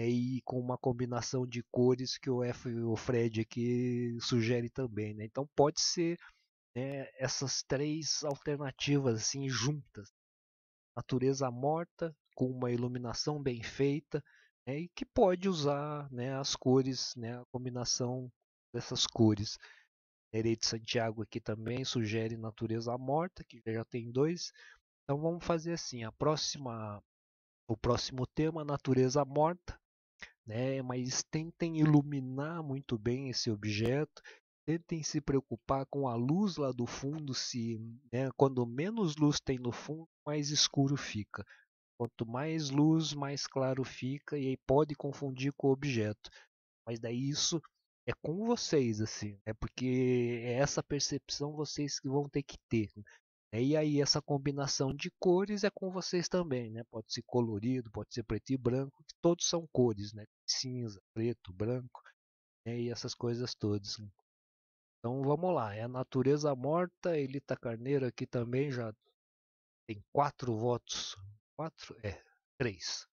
É, e com uma combinação de cores que o, F, o Fred aqui sugere também. Né? Então pode ser né, essas três alternativas assim juntas: natureza morta com uma iluminação bem feita né, e que pode usar né, as cores, né, a combinação dessas cores. Nereide Santiago aqui também sugere natureza morta, que já tem dois. Então vamos fazer assim, a próxima o próximo tema, natureza morta, né? Mas tentem iluminar muito bem esse objeto, tentem se preocupar com a luz lá do fundo, se né, quando menos luz tem no fundo, mais escuro fica. Quanto mais luz, mais claro fica e aí pode confundir com o objeto. Mas daí isso é com vocês assim, é porque é essa percepção vocês que vão ter que ter. Né. Né, e aí essa combinação de cores é com vocês também, né? Pode ser colorido, pode ser preto e branco, que todos são cores, né? Cinza, preto, branco, né? e essas coisas todas. Né. Então vamos lá, é a natureza morta, Elita Carneiro aqui também já tem quatro votos, quatro, é, três,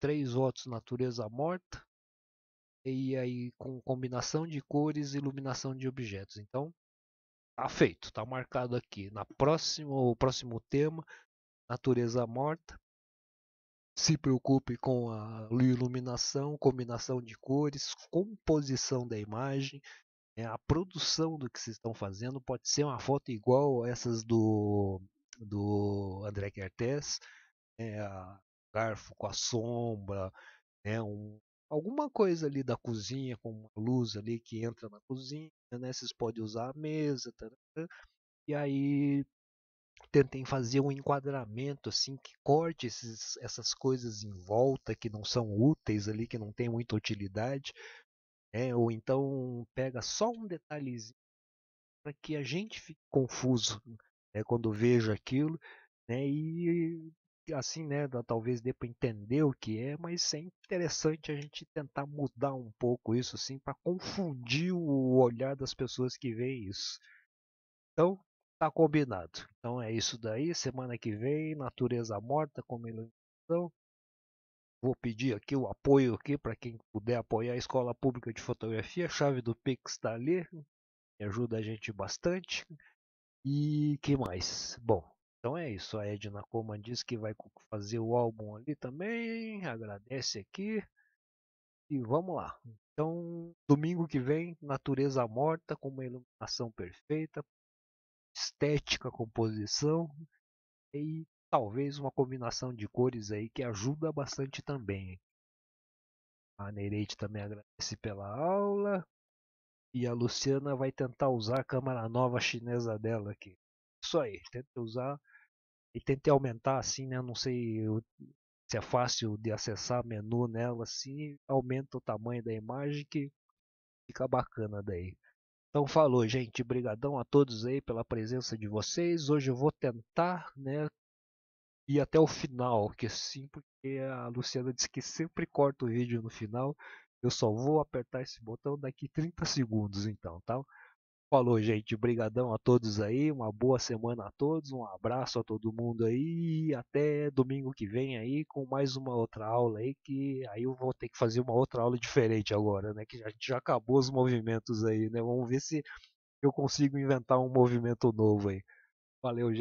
três votos natureza morta, e aí com combinação de cores e iluminação de objetos. Então Tá feito, tá marcado aqui. Na próximo, próximo tema, natureza morta. Se preocupe com a iluminação, combinação de cores, composição da imagem, né, a produção do que vocês estão fazendo. Pode ser uma foto igual a essas do, do André Kertész, é, né, garfo com a sombra, né, um alguma coisa ali da cozinha, com uma luz ali que entra na cozinha, né? Vocês podem usar a mesa, tarará. e aí tentem fazer um enquadramento assim que corte esses, essas coisas em volta que não são úteis ali, que não tem muita utilidade, né? Ou então pega só um detalhezinho para que a gente fique confuso né? quando veja aquilo, né? E assim, né, talvez dê para entender o que é, mas é interessante a gente tentar mudar um pouco isso, assim, para confundir o olhar das pessoas que veem isso. Então, tá combinado. Então é isso daí. Semana que vem, natureza morta, como iluminação Vou pedir aqui o apoio aqui para quem puder apoiar a Escola Pública de Fotografia. A chave do Pix está ali. Ajuda a gente bastante. E que mais? Bom, então é isso, a Edna Coman disse que vai fazer o álbum ali também, agradece aqui. E vamos lá. Então, domingo que vem, Natureza Morta com uma iluminação perfeita, estética, composição e talvez uma combinação de cores aí que ajuda bastante também. A Nereide também agradece pela aula. E a Luciana vai tentar usar a câmera nova chinesa dela aqui isso aí. Tentei usar e tentei aumentar assim, né? Não sei se é fácil de acessar menu nela assim, aumenta o tamanho da imagem que fica bacana daí. Então falou, gente, brigadão a todos aí pela presença de vocês. Hoje eu vou tentar, né, ir até o final, que sim, porque a Luciana disse que sempre corta o vídeo no final. Eu só vou apertar esse botão daqui 30 segundos então, tá? Falou, gente. Obrigadão a todos aí. Uma boa semana a todos. Um abraço a todo mundo aí. E até domingo que vem aí com mais uma outra aula aí. Que aí eu vou ter que fazer uma outra aula diferente agora, né? Que a gente já acabou os movimentos aí, né? Vamos ver se eu consigo inventar um movimento novo aí. Valeu, gente.